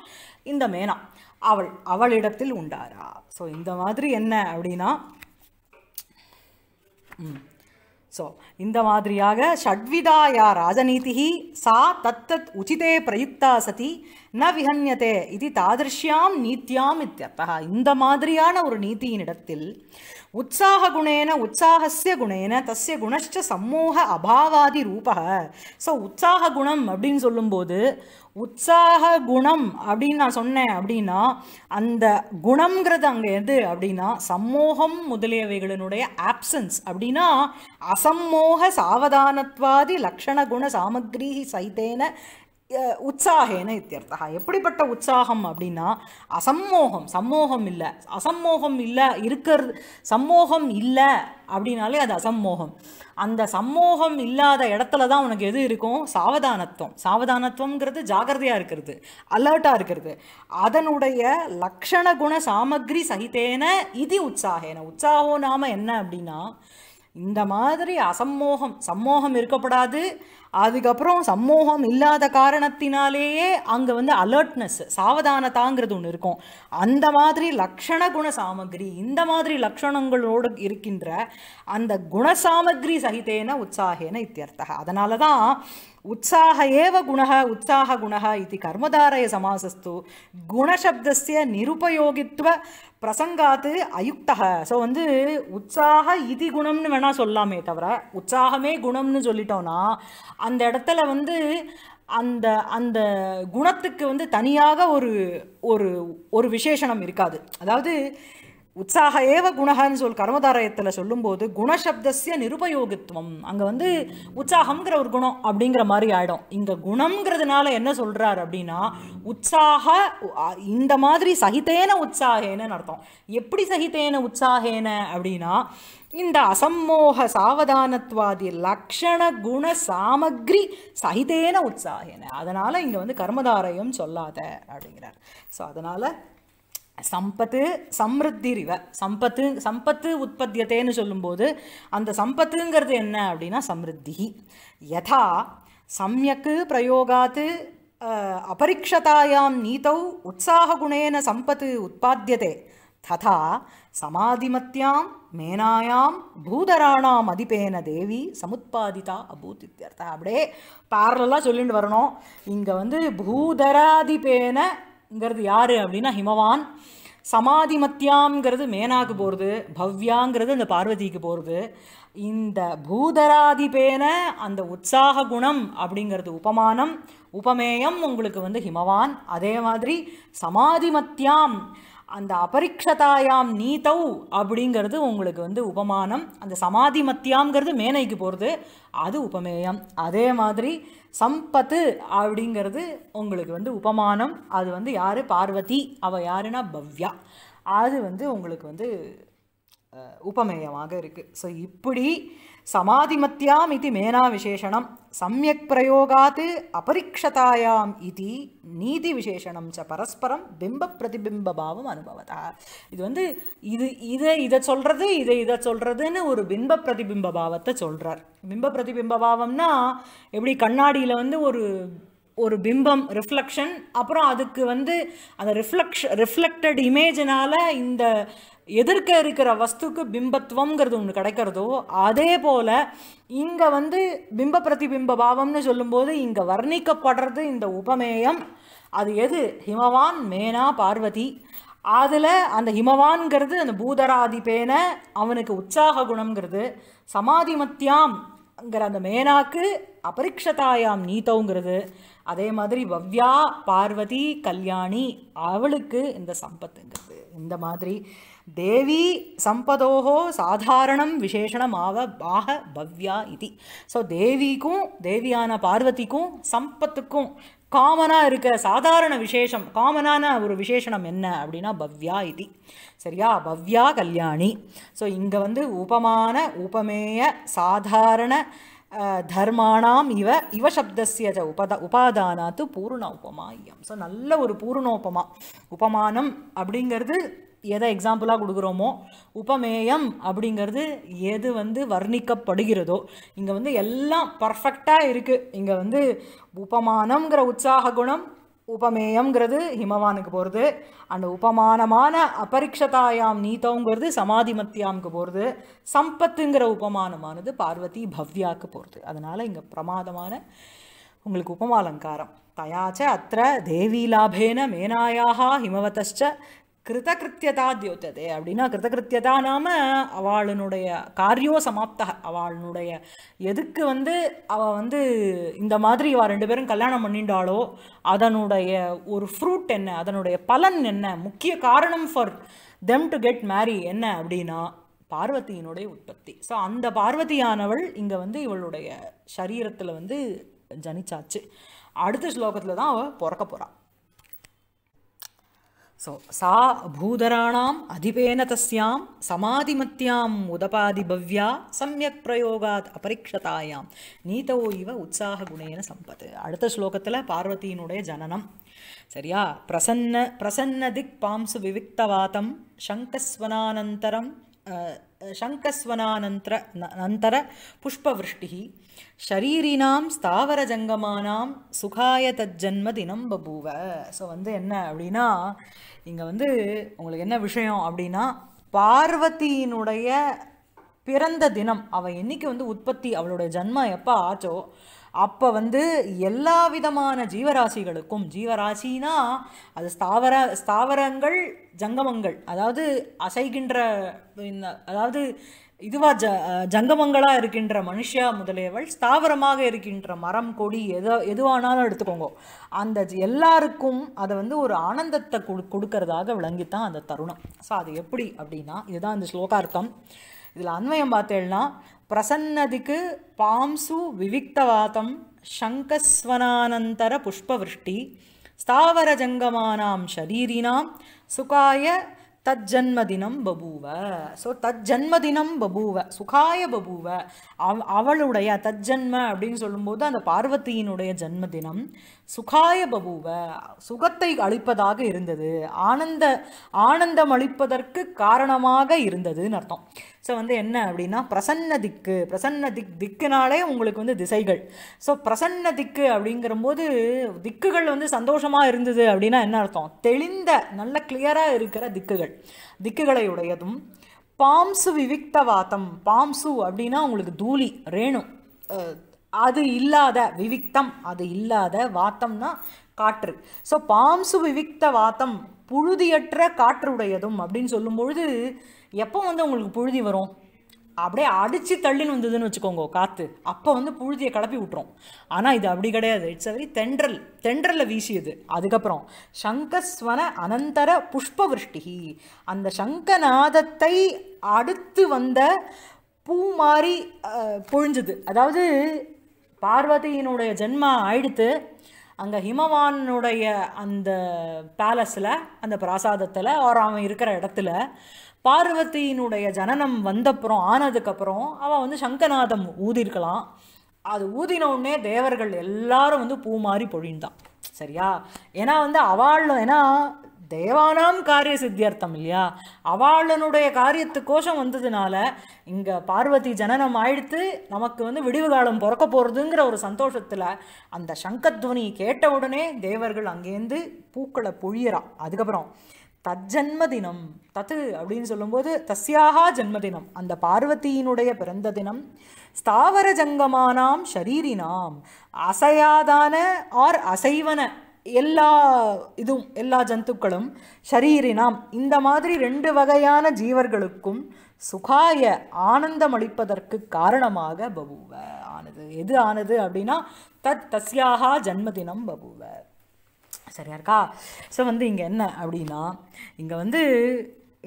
இந்த மேனா அவள் அவளிடத்தில் உண்டாரா ஸோ இந்த மாதிரி என்ன அப்படின்னா ஸோ இந்த மாதிரியாக ஷட்விதா யா ராஜநீதி சா தத்தத் உச்சிதே பிரயுக்தா சதி ந விஹன்யதே இது தாதிருஷ்யாம் நீத்தியாம் இத்தியர்த்தா இந்த மாதிரியான ஒரு நீதியினிடத்தில் உற்சாககுணேன உற்சாகசிய குணேன தசிய குணச்ச சம்மோக அபாவாதி ரூபக ஸோ உற்சாக குணம் அப்படின்னு சொல்லும்போது உற்சாக குணம் அப்படின்னு நான் சொன்னேன் அப்படின்னா அந்த குணம்ங்கிறது அங்கே எது அப்படின்னா சம்மோகம் முதலியவைகளினுடைய ஆப்சன்ஸ் அப்படின்னா அசம்மோக சாவதானத்வாதி லக்ஷண குண சாமக்ரி சைத்தேன உற்சாகேன இத்தியர்த்தா எப்படிப்பட்ட உற்சாகம் அப்படின்னா அசம்மோகம் சம்மோகம் இல்லை அசம்மோகம் இல்லை இருக்கிறது சம்மோகம் இல்லை அப்படின்னாலே அது அசம்மோகம் அந்த சம்மோகம் இல்லாத இடத்துல தான் உனக்கு எது இருக்கும் சாவதானத்துவம் சாவதானத்துவங்கிறது ஜாகிரதையாக இருக்கிறது அலர்ட்டாக இருக்கிறது அதனுடைய லக்ஷண குண சாமக்ரி சகித்தேன இது உற்சாகேன உற்சாகம் நாம என்ன அப்படின்னா இந்த மாதிரி அசம்மோகம் சம்மோகம் இருக்கப்படாது அதுக்கப்புறம் சம்மோகம் இல்லாத காரணத்தினாலேயே அங்கே வந்து அலர்ட்னஸ் சாவதானதாங்கிறது ஒன்று இருக்கும் அந்த மாதிரி லக்ஷண குண சாமகிரி இந்த மாதிரி லக்ஷணங்களோடு இருக்கின்ற அந்த குண சாமகிரி சகிதேன உற்சாகேன இத்தியர்த்தக அதனால தான் உற்சாக ஏவ குணக உற்சாக குணக இது கர்மதாரய சமாசஸ்து குணசப்தசிய நிருபயோகித்துவ பிரசங்காத்து அயுக்தக ஸோ வந்து உற்சாக இதி குணம்னு வேணால் சொல்லாமே தவிர உற்சாகமே குணம்னு சொல்லிட்டோம்னா அந்த இடத்துல வந்து அந்த அந்த குணத்துக்கு வந்து தனியாக ஒரு ஒரு ஒரு விசேஷனம் இருக்காது அதாவது உற்சாக ஏவ குணகன்னு சொல் கர்மதாரயத்தில் சொல்லும்போது குணசப்தசிய நிருபயோகித்துவம் அங்கே வந்து உற்சாகம்ங்கிற ஒரு குணம் அப்படிங்கிற மாதிரி ஆகிடும் இங்கே குணம்ங்கிறதுனால என்ன சொல்கிறார் அப்படின்னா உற்சாக இந்த மாதிரி சகிதேன உற்சாகேனன்னு அர்த்தம் எப்படி சகிதேன உற்சாகேன அப்படின்னா இந்த அசம்மோக சாவதானத்வாதி லக்ஷண குண சாமக்ரி சகிதேன உற்சாகேன அதனால் இங்கே வந்து கர்மதாரயம் சொல்லாத அப்படிங்கிறார் ஸோ அதனால் சம்பத்து சம்ருத்தி ரிவ சம்பத்து சம்பத்து உற்பத்தியத்தேன்னு சொல்லும்போது அந்த சம்பத்துங்கிறது என்ன அப்படின்னா சம்ருத்தி யதா சமயக்கு பிரயோகாத்து அபரிக்ஷதாயாம் நீத்தௌ உற்சாககுணேன சம்பத்து உற்பத்தியதே ததா சமாதிமத்தியாம் மேனாயாம் பூதராணாம் அதிபேன தேவி சமுத்பாதிதா அபூத் இத்தியர்த்தா அப்படியே பேரலாக சொல்லிட்டு வரணும் இங்கே வந்து பூதராதிபேன ங்கிறது யார் அப்படின்னா ஹிமவான் சமாதி மேனாக்கு போகிறது பவ்யாங்கிறது அந்த பார்வதிக்கு போகிறது இந்த பூதராதிபேன அந்த உற்சாக குணம் அப்படிங்கிறது உபமானம் உபமேயம் உங்களுக்கு வந்து ஹிமவான் அதே மாதிரி சமாதி மத்தியாம் அந்த அபரிக்ஷதாயாம் நீதௌ அப்படிங்கிறது உங்களுக்கு வந்து உபமானம் அந்த சமாதி மத்தியாங்கிறது மேனைக்கு போகிறது அது உபமேயம் அதே மாதிரி சம்பத்து அப்படிங்கிறது உங்களுக்கு வந்து உபமானம் அது வந்து யார் பார்வதி அவள் யாருன்னா பவ்யா அது வந்து உங்களுக்கு வந்து உபமேயமாக இருக்குது ஸோ இப்படி சமாதிமத்தியாம் இது மேனா விசேஷணம் சமயக் பிரயோகாத் அபரிக்ஷதாயாம் இது நீதி விசேஷணம் ச பரஸ்பரம் பிம்ப பிரதிபிம்பபாவம் அனுபவதா இது வந்து இது இதை இதை சொல்கிறது இதை இதை சொல்கிறதுன்னு ஒரு பிம்ப பிரதிபிம்ப பாவத்தை சொல்கிறார் பிம்ப பிரதிபிம்ப பாவம்னா எப்படி கண்ணாடியில் வந்து ஒரு ஒரு பிம்பம் ரிஃப்ளக்ஷன் அப்புறம் அதுக்கு வந்து அந்த ரிஃப்ளக்ஷ ரிஃப்ளெக்டட் இமேஜினால் இந்த எதிர்க்க இருக்கிற வஸ்துக்கு பிம்பத்துவங்கிறது ஒன்று கிடைக்கிறதோ அதே போல் இங்கே வந்து பிம்ப பிரதிபிம்ப பாவம்னு சொல்லும்போது இங்கே வர்ணிக்கப்படுறது இந்த உபமேயம் அது எது ஹிமவான் மேனா பார்வதி அதில் அந்த ஹிமவான்கிறது அந்த பூதராதிபேன அவனுக்கு உற்சாக குணங்கிறது சமாதி மத்தியாம்ங்கிற அந்த மேனாக்கு அபரிக்ஷதாயாம் நீத்தோங்கிறது அதே மாதிரி பவ்யா பார்வதி கல்யாணி அவளுக்கு இந்த சம்பத்துங்கிறது இந்த மாதிரி தேவி சம்பதோகோ சாதாரணம் விசேஷணமாக ஆக பவ்யா இது ஸோ தேவிக்கும் தேவியான பார்வதிக்கும் சம்பத்துக்கும் காமனாக இருக்க சாதாரண விசேஷம் காமனான ஒரு விசேஷனம் என்ன அப்படின்னா பவ்யா இது சரியா பவ்யா கல்யாணி ஸோ இங்கே வந்து உபமான உபமேய சாதாரண தர்மானாம் இவ இவ சப்தசிய உபத உபாதானாத்து பூர்ண உபமா ஐயம் ஸோ நல்ல ஒரு பூர்ணோபமா உபமானம் அப்படிங்கிறது எதை எக்ஸாம்பிளாக கொடுக்குறோமோ உபமேயம் அப்படிங்கிறது எது வந்து வர்ணிக்கப்படுகிறதோ இங்கே வந்து எல்லாம் பர்ஃபெக்டாக இருக்குது இங்கே வந்து உபமானம்ங்கிற உற்சாக குணம் உபமேயம்ங்கிறது ஹிமவானுக்கு போகிறது அந்த உபமானமான அபரிக்ஷதாயாம் நீத்தோங்கிறது சமாதி மத்தியாமுக்கு போகிறது சம்பத்துங்கிற உபமானமானது பார்வதி பவ்யாவுக்கு போகிறது அதனால் இங்கே பிரமாதமான உங்களுக்கு உபமாலங்காரம் தயாச்ச அத்த தேவி லாபேன மேனாயாக ஹிமவத்த கிருதகிருத்தியதா தியோத்ததே அப்படின்னா கிருதகிருத்தியதா நாம அவளுடைய காரியோ சமாப்த அவளினுடைய எதுக்கு வந்து அவள் வந்து இந்த மாதிரி இவ ரெண்டு பேரும் கல்யாணம் பண்ணிண்டாளோ அதனுடைய ஒரு ஃப்ரூட் என்ன அதனுடைய பலன் என்ன முக்கிய காரணம் for them to get marry என்ன அப்படின்னா பார்வதியினுடைய உற்பத்தி ஸோ அந்த பார்வதியானவள் இங்கே வந்து இவளுடைய சரீரத்தில் வந்து ஜனிச்சாச்சு அடுத்த ஸ்லோகத்தில் தான் அவள் பிறக்க போகிறாள் ஸோ சா பூதராணாம் அதிபேன தஸ்யாம் சமாதிமத்தியாம் உதபாதி பவ்யா சமயக் பிரயோகாத் அபரிக்ஷதாயாம் நீதோ இவ உற்சாக குணேன சம்பத் அடுத்த ஸ்லோகத்தில் பார்வதியினுடைய ஜனனம் சரியா பிரசன்ன பிரசன்ன திக் பாம்சு விவிக்தவாதம் சங்கஸ்வனானந்தரம் சங்கஸ்வனானந்திர நந்தர புஷ்பவஷ்டி ஷரீரினாம் ஸ்தாவர ஜங்கமானாம் சுகாய தஜ்ஜன்ம தினம் பபூவ ஸோ வந்து என்ன அப்படின்னா இங்கே வந்து உங்களுக்கு என்ன விஷயம் அப்படின்னா பார்வதியினுடைய பிறந்த தினம் அவள் என்றைக்கு வந்து உற்பத்தி அவளுடைய ஜன்மம் எப்போ ஆச்சோ அப்போ வந்து எல்லா விதமான ஜீவராசிகளுக்கும் ஜீவராசினா அது ஸ்தாவர ஸ்தாவரங்கள் ஜங்கமங்கள் அதாவது அசைகின்ற இந்த அதாவது இதுவாக ஜ ஜங்கமங்களாக இருக்கின்ற மனுஷா முதலியவள் ஸ்தாவரமாக இருக்கின்ற மரம் கொடி எதோ எதுவானாலும் எடுத்துக்கோங்க அந்த எல்லாருக்கும் அதை வந்து ஒரு ஆனந்தத்தை கொடு கொடுக்கறதாக விளங்கித்தான் அந்த தருணம் ஸோ அது எப்படி அப்படின்னா இதுதான் இந்த ஸ்லோகார்த்தம் இதில் அண்மையம் பார்த்தேன்னா பாம்சு விவிக்தவாதம் சங்கஸ்வனானந்தர புஷ்பவஷ்டி ஸ்தாவர ஜங்கமானாம் ஷரீரினாம் சுகாய தஜ்ஜன்மதினம் பபூவ ஸோ தஜ்ஜன்மதினம் பபூவ சுகாய பபூவ அவளுடைய தஜ்ஜன்ம அப்படின்னு சொல்லும்போது அந்த பார்வதியினுடைய ஜன்மதினம் சுகாய பபுவ சுகத்தை அளிப்பதாக இருந்தது ஆனந்த ஆனந்தம் அளிப்பதற்கு காரணமாக இருந்ததுன்னு அர்த்தம் ஸோ வந்து என்ன அப்படின்னா பிரசன்ன திக்கு பிரசன்ன திக் திக்குனாலே உங்களுக்கு வந்து திசைகள் ஸோ பிரசன்ன திக்கு அப்படிங்கிறம்போது திக்குகள் வந்து சந்தோஷமாக இருந்தது அப்படின்னா என்ன அர்த்தம் தெளிந்த நல்ல கிளியராக இருக்கிற திக்குகள் திக்குகளை உடையதும் பாம்சு விவிக்த வாத்தம் பாம்சு அப்படின்னா உங்களுக்கு தூளி ரேணு அது இல்லாத விவிக்தம் அது இல்லாத வாத்தம்னா காற்று ஸோ பாம்சு விவிக்த வாத்தம் புழுதியற்ற காற்றுடையதும் அப்படின்னு சொல்லும் பொழுது எப்போ வந்து உங்களுக்கு புழுதி வரும் அப்படியே அடித்து தள்ளின்னு வந்ததுன்னு வச்சுக்கோங்க காற்று அப்போ வந்து புழுதியை கிளப்பி விட்டுரும் ஆனால் இது அப்படி கிடையாது இட்ஸ் அ வெரி தென்றல் தென்றலில் வீசியது அதுக்கப்புறம் சங்கஸ்வன அனந்தர புஷ்பவிருஷ்டி அந்த சங்கநாதத்தை அடுத்து வந்த பூ மாறி பொழிஞ்சுது அதாவது பார்வதியினுடைய ஜென்மா ஆயிடுத்து அங்கே ஹிமவானுடைய அந்த பேலஸில் அந்த பிராசாதத்தில் அவர் அவன் இருக்கிற இடத்துல பார்வதியினுடைய ஜனனம் வந்தப்புறம் ஆனதுக்கப்புறம் அவன் வந்து சங்கநாதம் ஊதிருக்கலாம் அது உடனே தேவர்கள் எல்லாரும் வந்து பூ மாறி பொழிந்தான் சரியா ஏன்னா வந்து அவள் ஏன்னா தேவானாம் காரிய சித்தியர்த்தம் இல்லையா அவளனுடைய காரியத்துக்கோஷம் வந்ததுனால இங்கே பார்வதி ஜனனம் ஆயிடுத்து நமக்கு வந்து விடிவு காலம் பிறக்க போகிறதுங்கிற ஒரு சந்தோஷத்தில் அந்த சங்கத்வனி உடனே தேவர்கள் அங்கேருந்து பூக்களை பொழியறா அதுக்கப்புறம் தினம் தத்து அப்படின்னு சொல்லும்போது தஸ்யாகா ஜென்மதினம் அந்த பார்வதியினுடைய பிறந்த தினம் ஸ்தாவர ஜங்கமானாம் ஷரீரினாம் அசையாதான ஆர் அசைவன எல்லா இதுவும் எல்லா ஜந்துக்களும் ஷரீரினாம் இந்த மாதிரி ரெண்டு வகையான ஜீவர்களுக்கும் சுகாய ஆனந்தம் அளிப்பதற்கு காரணமாக பபுவ ஆனது எது ஆனது அப்படின்னா தத் தஸ்யாக ஜன்மதினம் பபுவ சரியா இருக்கா ஸோ வந்து இங்கே என்ன அப்படின்னா இங்கே வந்து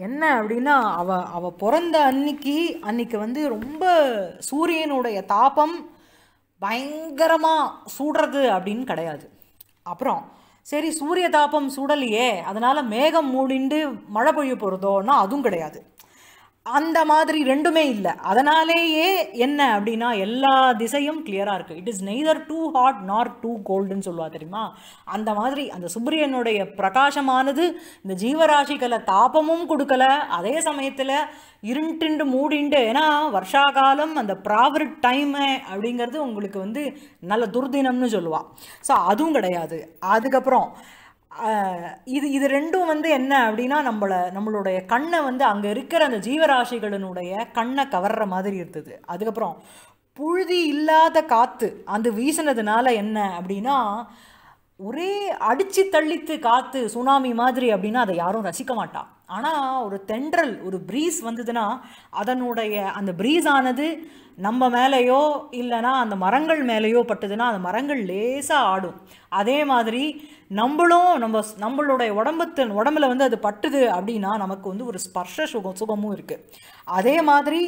என்ன அப்படின்னா அவ அவ பிறந்த அன்னைக்கு அன்னைக்கு வந்து ரொம்ப சூரியனுடைய தாபம் பயங்கரமாக சூடுறது அப்படின்னு கிடையாது அப்புறம் சரி சூரிய தாபம் சுடலையே அதனால் மேகம் மூடிண்டு மழை பொழிய போகிறதோன்னா அதுவும் கிடையாது அந்த மாதிரி ரெண்டுமே இல்லை அதனாலேயே என்ன அப்படின்னா எல்லா திசையும் கிளியராக இருக்குது it is neither too hot nor too கோல்டுன்னு சொல்லுவா தெரியுமா அந்த மாதிரி அந்த சுப்ரியனுடைய பிரகாசமானது இந்த ஜீவராசிகளை தாபமும் கொடுக்கல அதே சமயத்தில் இருண்டுண்டு மூடிண்டு ஏன்னா வருஷா காலம் அந்த ப்ராஃபிட் டைமு அப்படிங்கிறது உங்களுக்கு வந்து நல்ல துர்தினம்னு சொல்லுவாள் ஸோ அதுவும் கிடையாது அதுக்கப்புறம் இது இது ரெண்டும் வந்து என்ன அப்படின்னா நம்மளை நம்மளுடைய கண்ணை வந்து அங்கே இருக்கிற அந்த ஜீவராசிகளினுடைய கண்ணை கவர்ற மாதிரி இருந்தது அதுக்கப்புறம் புழுதி இல்லாத காற்று அந்த வீசினதுனால என்ன அப்படின்னா ஒரே அடித்து தள்ளித்து காற்று சுனாமி மாதிரி அப்படின்னா அதை யாரும் ரசிக்க மாட்டான் ஆனால் ஒரு தென்றல் ஒரு ப்ரீஸ் வந்ததுன்னா அதனுடைய அந்த ப்ரீஸ் ஆனது நம்ம மேலேயோ இல்லைனா அந்த மரங்கள் மேலேயோ பட்டதுன்னா அந்த மரங்கள் லேசாக ஆடும் அதே மாதிரி நம்மளும் நம்ம நம்மளுடைய உடம்பத்து உடம்புல வந்து அது பட்டுது அப்படின்னா நமக்கு வந்து ஒரு ஸ்பர்ஷ சுகம் சுகமும் இருக்குது அதே மாதிரி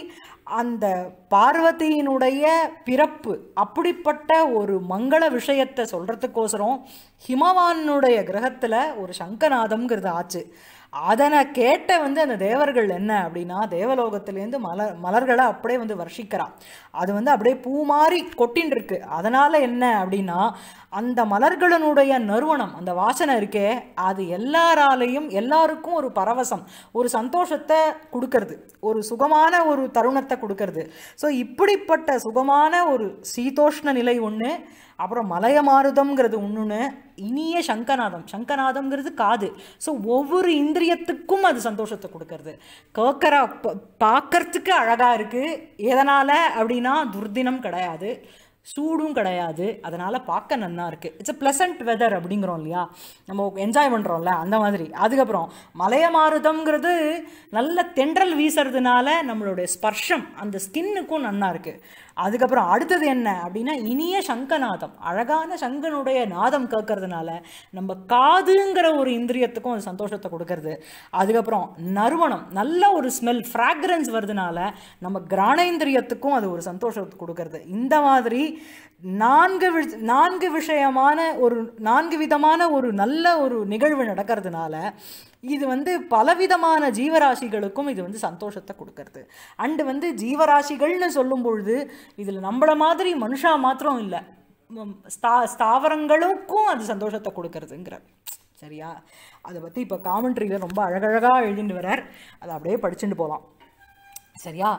அந்த பார்வதியினுடைய பிறப்பு அப்படிப்பட்ட ஒரு மங்கள விஷயத்தை சொல்கிறதுக்கோசரம் ஹிமவானுடைய கிரகத்தில் ஒரு சங்கநாதம்ங்கிறது ஆச்சு அதனை கேட்ட வந்து அந்த தேவர்கள் என்ன அப்படின்னா தேவலோகத்திலேருந்து மலர் மலர்களை அப்படியே வந்து வர்ஷிக்கிறான் அது வந்து அப்படியே பூ மாறி கொட்டின்னு இருக்கு அதனால் என்ன அப்படின்னா அந்த மலர்களினுடைய நறுவனம் அந்த வாசனை இருக்கே அது எல்லாராலையும் எல்லாருக்கும் ஒரு பரவசம் ஒரு சந்தோஷத்தை கொடுக்கறது ஒரு சுகமான ஒரு தருணத்தை கொடுக்கறது ஸோ இப்படிப்பட்ட சுகமான ஒரு சீதோஷ்ண நிலை ஒன்று அப்புறம் மலையமாருதம்ங்கிறது ஒன்றுன்னு இனிய சங்கநாதம் சங்கநாதம்ங்கிறது காது ஸோ ஒவ்வொரு இந்திரியத்துக்கும் அது சந்தோஷத்தை கொடுக்கறது கேட்கற பார்க்கறதுக்கு அழகாக இருக்குது எதனால் அப்படின்னா நன்னா துர்தினம் கிடையாது சூடும் கிடையாது அதனால் பார்க்க நல்லா இருக்குது இட்ஸ் அ ப்ளசண்ட் வெதர் அப்படிங்கிறோம் இல்லையா நம்ம என்ஜாய் பண்ணுறோம்ல அந்த மாதிரி அதுக்கப்புறம் மலையமாருதம்ங்கிறது நல்ல தென்றல் வீசுறதுனால நம்மளுடைய ஸ்பர்ஷம் அந்த ஸ்கின்னுக்கும் நல்லா இருக்குது அதுக்கப்புறம் அடுத்தது என்ன அப்படின்னா இனிய சங்கநாதம் அழகான சங்கனுடைய நாதம் கேட்கறதுனால நம்ம காதுங்கிற ஒரு இந்திரியத்துக்கும் அது சந்தோஷத்தை கொடுக்கறது அதுக்கப்புறம் நறுவனம் நல்ல ஒரு ஸ்மெல் ஃப்ராக்ரன்ஸ் வருதுனால நம்ம கிராணேந்திரியத்துக்கும் அது ஒரு சந்தோஷத்தை கொடுக்கறது இந்த மாதிரி நான்கு நான்கு விஷயமான ஒரு நான்கு விதமான ஒரு நல்ல ஒரு நிகழ்வு நடக்கிறதுனால இது வந்து பலவிதமான ஜீவராசிகளுக்கும் இது வந்து சந்தோஷத்தை கொடுக்கறது அண்டு வந்து ஜீவராசிகள்னு சொல்லும் பொழுது இதில் நம்மளை மாதிரி மனுஷா மாத்திரம் இல்லை ஸ்தா ஸ்தாவரங்களுக்கும் அது சந்தோஷத்தை கொடுக்கறதுங்கிறார் சரியா அதை பற்றி இப்போ காமெண்ட்ரியில் ரொம்ப அழகழகாக எழுதிட்டு வரார் அதை அப்படியே படிச்சுட்டு போகலாம் சரியா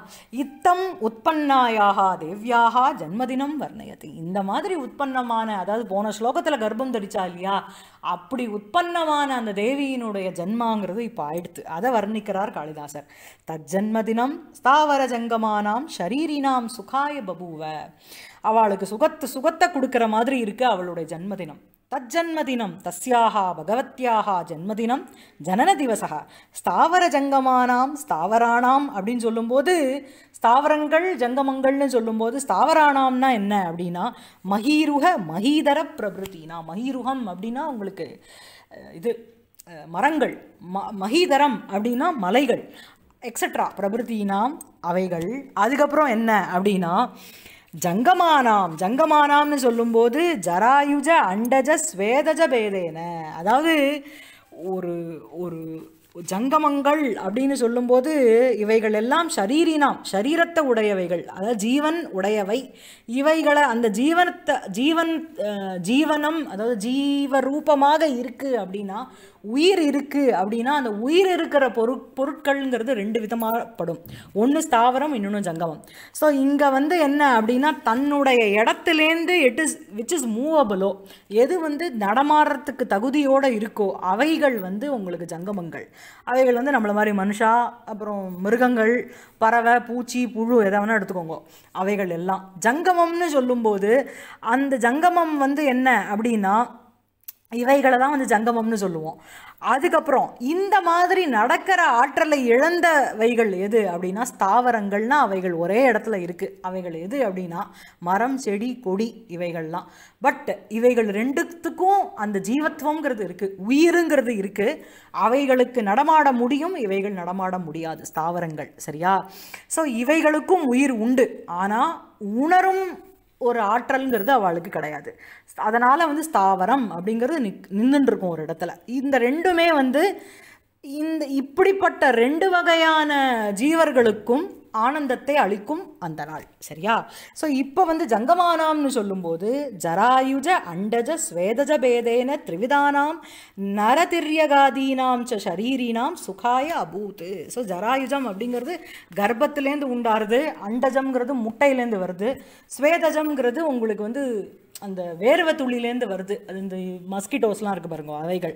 இத்தம் உற்பத்தியாக தேவ்யாக ஜன்மதினம் வர்ணயத்து இந்த மாதிரி உற்பத்தமான அதாவது போன ஸ்லோகத்தில் கர்ப்பம் தடிச்சா இல்லையா அப்படி உற்பத்தமான அந்த தேவியினுடைய ஜென்மாங்கிறது இப்போ ஆயிடுத்து அதை வர்ணிக்கிறார் காளிதாசர் ஜென்மதினம் ஸ்தாவர ஜங்கமானாம் ஷரீரினாம் சுகாய பபுவ அவளுக்கு சுகத்து சுகத்தை கொடுக்குற மாதிரி இருக்குது அவளுடைய ஜன்மதினம் தஜ்ஜன்மதினம் தஸ்யாக பகவத்தியாக ஜன்மதினம் ஜனன திவசக ஸ்தாவர ஜங்கமானாம் ஸ்தாவராணாம் அப்படின்னு சொல்லும்போது ஸ்தாவரங்கள் ஜங்கமங்கள்னு சொல்லும்போது ஸ்தாவரானாம்னா என்ன அப்படின்னா மகீருக மகீதர பிரபுத்தினா மகீருகம் அப்படின்னா உங்களுக்கு இது மரங்கள் ம மகீதரம் அப்படின்னா மலைகள் எக்ஸட்ரா பிரபுத்தினா அவைகள் அதுக்கப்புறம் என்ன அப்படின்னா ஜங்கமானாம் ஜங்கமானாம்னு சொல்லும்போது ஜராயுஜ அண்டஜ ஸ்வேதஜ பேதேன அதாவது ஒரு ஒரு ஜங்கமங்கள் அப்படின்னு சொல்லும்போது இவைகள் எல்லாம் ஷரீரினாம் ஷரீரத்தை உடையவைகள் அதாவது ஜீவன் உடையவை இவைகளை அந்த ஜீவனத்தை ஜீவன் ஜீவனம் அதாவது ஜீவரூபமாக இருக்குது அப்படின்னா உயிர் இருக்குது அப்படின்னா அந்த உயிர் இருக்கிற பொரு பொருட்கள்ங்கிறது ரெண்டு விதமாகப்படும் ஒன்று ஸ்தாவரம் இன்னொன்று ஜங்கமம் ஸோ இங்கே வந்து என்ன அப்படின்னா தன்னுடைய இடத்துலேருந்து இட் இஸ் விச் இஸ் மூவபிளோ எது வந்து நடமாடுறதுக்கு தகுதியோடு இருக்கோ அவைகள் வந்து உங்களுக்கு ஜங்கமங்கள் அவைகள் வந்து நம்மளை மாதிரி மனுஷா அப்புறம் மிருகங்கள் பறவை பூச்சி புழு எதை வேணால் எடுத்துக்கோங்க அவைகள் எல்லாம் ஜங்கமம்னு சொல்லும்போது அந்த ஜங்கமம் வந்து என்ன அப்படின்னா இவைகளை தான் வந்து ஜங்கமம்னு சொல்லுவோம் அதுக்கப்புறம் இந்த மாதிரி நடக்கிற ஆற்றலை இழந்த வைகள் எது அப்படின்னா ஸ்தாவரங்கள்னால் அவைகள் ஒரே இடத்துல இருக்குது அவைகள் எது அப்படின்னா மரம் செடி கொடி இவைகள்லாம் பட் இவைகள் ரெண்டுத்துக்கும் அந்த ஜீவத்துவங்கிறது இருக்குது உயிருங்கிறது இருக்குது அவைகளுக்கு நடமாட முடியும் இவைகள் நடமாட முடியாது ஸ்தாவரங்கள் சரியா ஸோ இவைகளுக்கும் உயிர் உண்டு ஆனால் உணரும் ஒரு ஆற்றல்ங்கிறது அவளுக்கு கிடையாது அதனால் வந்து ஸ்தாவரம் அப்படிங்கிறது நிக் நின்றுருக்கும் ஒரு இடத்துல இந்த ரெண்டுமே வந்து இந்த இப்படிப்பட்ட ரெண்டு வகையான ஜீவர்களுக்கும் ஆனந்தத்தை அளிக்கும் அந்த நாள் சரியா ஸோ இப்போ வந்து ஜங்கமானாம்னு சொல்லும்போது ஜராயுஜ அண்டஜ ஸ்வேதஜ பேதேன த்ரிவிதானாம் நரதிரியகாதீனாம் ச ஷரீரீனாம் சுகாய அபூத்து ஸோ ஜராயுஜம் அப்படிங்கிறது கர்ப்பத்திலேருந்து உண்டாருது அண்டஜம்ங்கிறது முட்டையிலேருந்து வருது ஸ்வேதஜம்ங்கிறது உங்களுக்கு வந்து அந்த வேர்வை துளிலேருந்து வருது அது இந்த மஸ்கிட்டோஸ்லாம் இருக்குது பாருங்க அவைகள்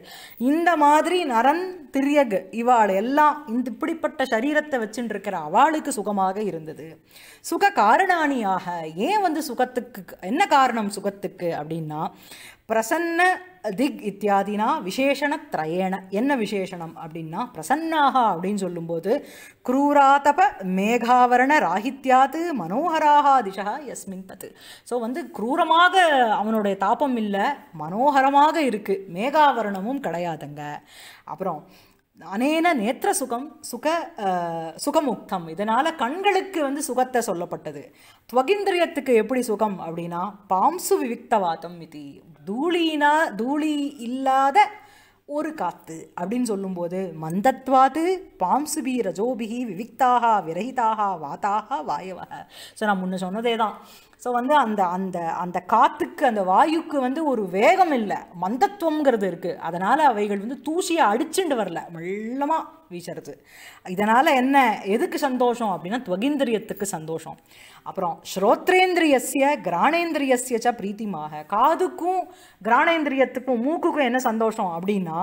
இந்த மாதிரி நரன் திரியகு இவாள் எல்லாம் இந்த இப்படிப்பட்ட சரீரத்தை வச்சுட்டு இருக்கிற அவளுக்கு சுகமாக இருந்தது சுக காரணாணியாக ஏன் வந்து சுகத்துக்கு என்ன காரணம் சுகத்துக்கு அப்படின்னா பிரசன்ன திக் இத்தியாதினா விசேஷணத்ரயேண என்ன விசேஷணம் அப்படின்னா பிரசன்னாக அப்படின்னு சொல்லும்போது குரூராதப மேகாவரண ராகித்யாத்து மனோகராக திசா எஸ்மின் தத்து ஸோ வந்து குரூரமாக அவனுடைய தாபம் இல்லை மனோகரமாக இருக்குது மேகாவரணமும் கிடையாதுங்க அப்புறம் அனேன நேத்திர சுகம் சுக சுகமுக்தம் இதனால் கண்களுக்கு வந்து சுகத்தை சொல்லப்பட்டது துவகிந்திரியத்துக்கு எப்படி சுகம் அப்படின்னா பாம்சு விவிக்தவாதம் இது தூளினா தூளி இல்லாத ஒரு காத்து அப்படின்னு சொல்லும்போது மந்தத்வாது பாம்சுபி ரஜோபிகி விவிக்தாகா விரகிதாகா வாத்தாகா வாயவக ஸோ நான் முன்ன சொன்னதே தான் ஸோ வந்து அந்த அந்த அந்த காற்றுக்கு அந்த வாயுக்கு வந்து ஒரு வேகம் இல்லை மந்தத்துவங்கிறது இருக்குது அதனால் அவைகள் வந்து தூசியை அடிச்சுண்டு வரல மெல்லமாக வீசுறது இதனால் என்ன எதுக்கு சந்தோஷம் அப்படின்னா துவகிந்திரியத்துக்கு சந்தோஷம் அப்புறம் ஸ்ரோத்ரேந்திரியஸ்ய கிராணேந்திரியஸ்யச்ச பிரீத்திமாக காதுக்கும் கிராணேந்திரியத்துக்கும் மூக்குக்கும் என்ன சந்தோஷம் அப்படின்னா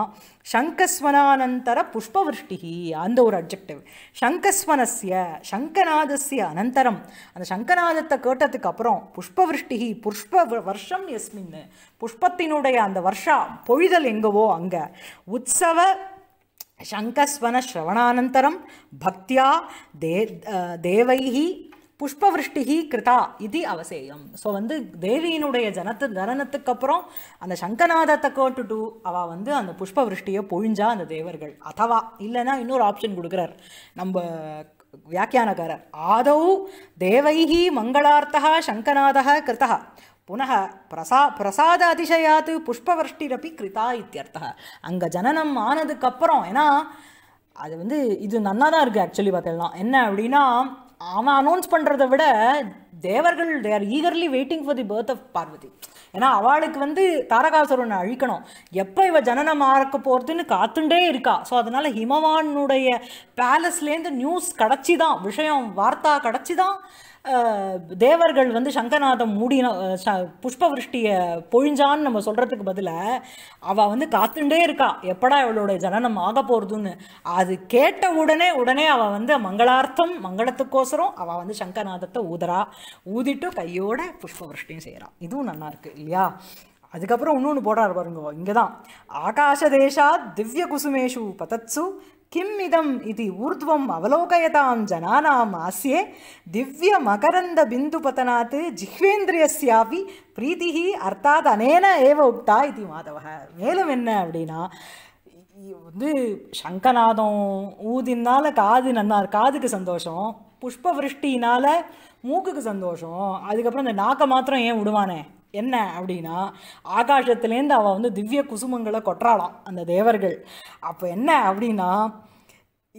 சங்கஸ்வனானந்தர புஷ்பவிருஷ்டிகி அந்த ஒரு அப்ஜெக்டிவ் சங்கஸ்வனஸ்ய சங்கநாதஸ்ய அனந்தரம் அந்த சங்கநாதத்தை கேட்டதுக்கு அப்புறம் புஷ்பவிருஷ்டிகி புஷ்ப வருஷம் எஸ்மின்னு புஷ்பத்தினுடைய அந்த வருஷா பொழிதல் எங்கவோ அங்கே உற்சவ शङ्कस्वनश्रवणानन्तरं भक्त्या दे தேவைஹி புஷ்பவருஷ்டிகி கிருதா இது அவசேயம் ஸோ வந்து தேவியினுடைய ஜனத்து தரணத்துக்கு அப்புறம் அந்த சங்கநாதத்தை கேட்டுட்டு அவள் வந்து அந்த புஷ்பவஷ்டியை பொழிஞ்சா அந்த தேவர்கள் அதவா இல்லைன்னா இன்னொரு ஆப்ஷன் கொடுக்குறார் நம்ம வியாக்கியானகாரர் ಆದೌ ದೇವೈ மங்களார்த்தா ಶಂಕನಾದ கிருத்தா ಪುನಃ பிரசா பிரசாத அதிசயாத்து புஷ்பவர்ஷ்டிரப்பி கிருதா இத்தியர்த்தா அங்கே ஜனனம் ஆனதுக்கப்புறம் ஏன்னா அது வந்து இது நன்னா தான் இருக்குது ஆக்சுவலி பார்த்தலாம் என்ன அப்படின்னா அவன் அனௌன்ஸ் பண்ணுறதை விட தேவர்கள் they are eagerly waiting for the birth of Parvati ஏன்னா அவளுக்கு வந்து தாரகாசுரனை அழிக்கணும் எப்போ இவ ஜனனம் ஆறக்க போகிறதுன்னு காத்துண்டே இருக்கா ஸோ அதனால் ஹிமவானுடைய பேலஸ்லேருந்து நியூஸ் கிடச்சி தான் விஷயம் வார்த்தா கிடச்சி தான் தேவர்கள் வந்து சங்கநாதம் மூடின புஷ்பவிருஷ்டியை பொழிஞ்சான்னு நம்ம சொல்கிறதுக்கு பதிலாக அவள் வந்து காத்துண்டே இருக்கா எப்படா இவளுடைய ஜனனம் ஆக போகிறதுன்னு அது கேட்ட உடனே உடனே அவள் வந்து மங்களார்த்தம் மங்களத்துக்கோசரம் அவள் வந்து சங்கநாதத்தை ஊதுறா ஊதிட்டு கையோட புஷ்பவிருஷ்டியும் செய்கிறான் இதுவும் நல்லா இருக்குது இல்லையா அதுக்கப்புறம் இன்னொன்று போடுறாரு பாருங்க இங்கே தான் ஆகாஷ தேசா திவ்ய குசுமேஷு பதத்சு கிம்மிதம் இது ஊர்துவம் அவலோகயதாம் ஜனானாம் ஆசியே திவ்ய மகரந்த பிந்து பதனாத் ஜிஹ்வேந்திரியாவி பிரீதி அர்த்தாத் அனேன ஏவ உக்தா இது மாதவ மேலும் என்ன அப்படின்னா வந்து சங்கநாதம் ஊதினால காது நன்னார் காதுக்கு சந்தோஷம் புஷ்ப விருஷ்டினால் மூக்குக்கு சந்தோஷம் அதுக்கப்புறம் இந்த நாக்கை மாத்திரம் ஏன் விடுவானே என்ன அப்படின்னா ஆகாசத்துலேருந்து அவள் வந்து திவ்ய குசுமங்களை கொற்றாளாம் அந்த தேவர்கள் அப்போ என்ன அப்படின்னா